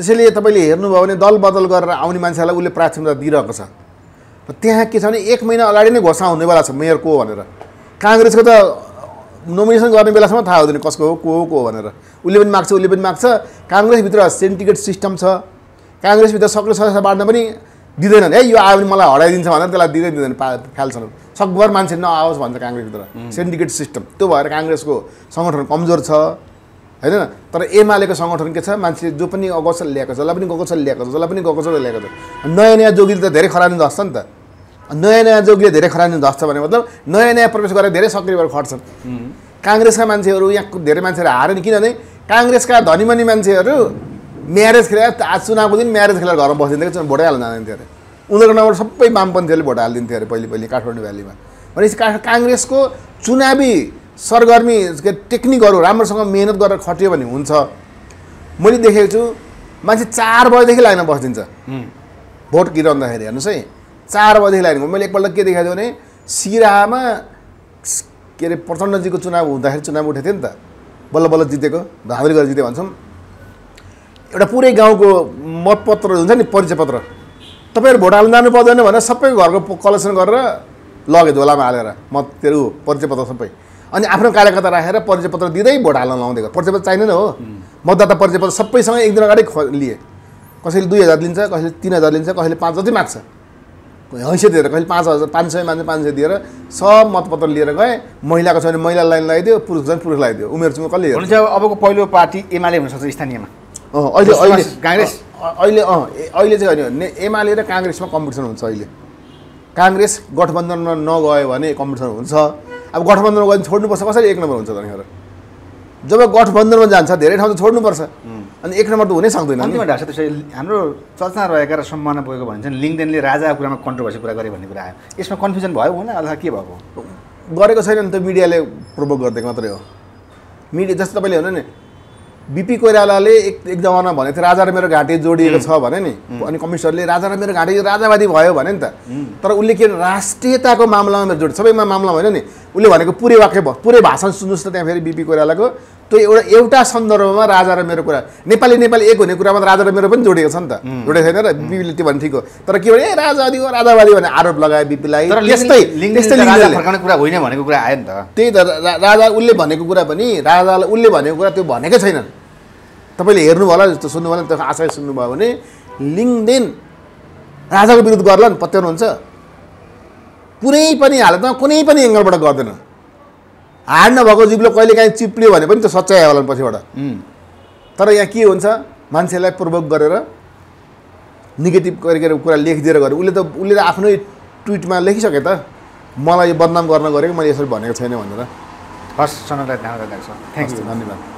त्यसैले तपाईँले हेर्नुभयो भने दल बदल गरेर आउने मान्छेहरूलाई उसले प्राथमिकता दिइरहेको छ त्यहाँ के छ भने एक महिना अगाडि नै घोषणा हुनेवाला छ मेयर को भनेर काङ्ग्रेसको त नोमिनेसन गर्ने बेलासम्म थाहा हुँदैन कसको हो को हो को हो भनेर उसले पनि माग्छ उसले पनि माग्छ काङ्ग्रेसभित्र सेन्टिकेट सिस्टम छ काङ्ग्रेसभित्र सक्ने सदस्य बाँड्न पनि दिँदैनन् है यो आयो भने मलाई हराइदिन्छ भनेर त्यसलाई दिँदै दिँदैन पा फ्याल्छन् सकभर मान्छे नआओस् भन्छ काङ्ग्रेसभित्र सेन्डिकेट सिस्टम त्यो भएर काङ्ग्रेसको सङ्गठन कमजोर छ होइन तर एमालेको सङ्गठन के छ मान्छे जो पनि अगोसल ल्याएको छ जसलाई पनि गगोचल ल्याएको छ जसलाई पनि गगोचल ल्याएको छ नयाँ नयाँ जोगीले त धेरै खरानी धस्छ नि त नयाँ नयाँ जोगीले धेरै खरानी धस्छ भने मतलब नयाँ नयाँ प्रवेश गरेर धेरै सक्रिय भएर खट्छन् काङ्ग्रेसका मान्छेहरू यहाँ धेरै मान्छेहरू हारेन किनभने काङ्ग्रेसका धनीमनी मान्छेहरू म्यारेज खेलेर आज चुनावको दिन म्यारेज खेलेर घरमा बसिदिन्थ्यो कि भोटै हाल्न जाँदैन्थ्यो अरे उनीहरूको नम्बर सबै वामपन्थीहरूले भोट हालिदिन्थ्यो अरे पहिले पहिले काठमाडौँ भ्यालीमा भनेपछि काठ काङ्ग्रेसको चुनावी सरगर्मी के टेक्निकहरू राम्रोसँग मिहिनेत गरेर खट्यो भने हुन्छ मैले देखेको छु मान्छे चार बजीदेखि लाइन बसिदिन्छ भोट गिराउँदाखेरि हेर्नुहोस् है चार बजीदेखि लाइन मैले एकपल्ट के देखाएको थिएँ भने सिराहामा के अरे प्रचण्डजीको चुनाव हुँदाखेरि चुनाव उठेको थियो नि त बल्ल बल्ल जितेको धाँधरी गरेर जिते भन्छौँ एउटा पुरै गाउँको मतपत्र हुन्छ नि परिचय पत्र तपाईँहरू भोट हाल्नु जानु पर्दैन भनेर सबै घरको कलेक्सन गरेर लग्यो झोलामा हालेर मत तेरो परिचय पत्र सबै अनि आफ्नो कार्यकर्ता राखेर परिचय पत्र दिँदै भोट हाल्न लाउँदै परिचय पत्र चाहिँदैन हो मतदाता परिचय पत्र सबैसँग एक दिन अगाडि लिए कसैले दुई हजार लिन्छ कसैले तिन हजार लिन्छ कसैले पाँच जति माग्छ हैसियत दिएर कहिले पाँच हजार पाँच सय मान्छे पाँच सय दिएर सब मतपत्र लिएर गएँ महिलाको छ भने महिला लाइन लगाइदियो पुरुष झन् पुरुष लगाइदियो उमेर चाहिँ कसले अबको पहिलो पार्टी एमाले हुनसक्छ स्थानीयमा अँ अहिले अहिले काङ्ग्रेस अहिले अँ अहिले चाहिँ होइन एमाले र काङ्ग्रेसमा कम्पिटिसन हुन्छ अहिले काङ्ग्रेस गठबन्धनमा नगयो भने कम्पिटिसन हुन्छ अब गठबन्धनमा गयो भने छोड्नुपर्छ कसरी एक नम्बर हुन्छ त त्यहाँनिर जब गठबन्धनमा जान्छ धेरै ठाउँ त छोड्नुपर्छ अनि एक नम्बर त हुनै सक्दैन हाम्रो चर्चा रहेका र सम्मानमा पुगेको भन्छ नि लिङ्कदेनले राजाको कुरामा कन्ट्रोभर्सी कुरा गरे भन्ने कुरा आयो यसमा कन्फ्युजन भयो होइन अथवा के भएको गरेको छैन नि त मिडियाले प्रभोग गरिदिएको मात्रै हो मिडिया जस्तो तपाईँले हेर्नु नि बिपी कोइरालाले एक एक जमाना भनेको थियो राजा र मेरो घाँटी जोडिएको छ भने नि अनि कम्युनिस्टहरूले राजा र मेरो घाँटी राजावादी भयो भने नि त तर उसले के राष्ट्रियताको मामलामा मेरो जोड सबैमा मामला होइन नि उसले भनेको पुरै वाक्य भयो पुरै भाषण सुन्नुहोस् त त्यहाँ फेरि बिपी कोइरालाको त्यो एउटा एउटा सन्दर्भमा राजा र मेरो कुरा नेपाली नेपाली एक हुने कुरामा राजा र मेरो पनि जोडिएको छ नि त जोडेको छैन र बिपीले त्यो भने ठिक हो तर के भने ए राजावादी हो राजावादी भने आरोप लगायो बिपीलाई त्यस्तै त्यस्तै कुरा होइन भनेको कुरा आयो नि त त्यही त राजा उसले भनेको कुरा पनि राजालाई उसले भनेको कुरा त्यो भनेकै छैन तपाईँले हेर्नु होला जस्तो सुन्नु होला त्यो आशा सुन्नुभयो भने लिङ्गदेन राजाको विरुद्ध गर्ला नि पत्याउनुहुन्छ कुनै पनि हालतमा कुनै पनि एङ्गलबाट गर्दैन हार्ड नभएको जिब्लो कहिले काहीँ चिप्लियो भने पनि त सच्चाइ आयो होला पछिबाट तर यहाँ के हुन्छ मान्छेलाई प्रभोग गरेर निगेटिभ गरेर कुरा लेखिदिएर गरे उसले त उसले त आफ्नै ट्विटमा लेखिसके त मलाई यो बदनाम गर्न गऱ्यो मैले यसरी भनेको छैन भनेर हस् धन्यवाद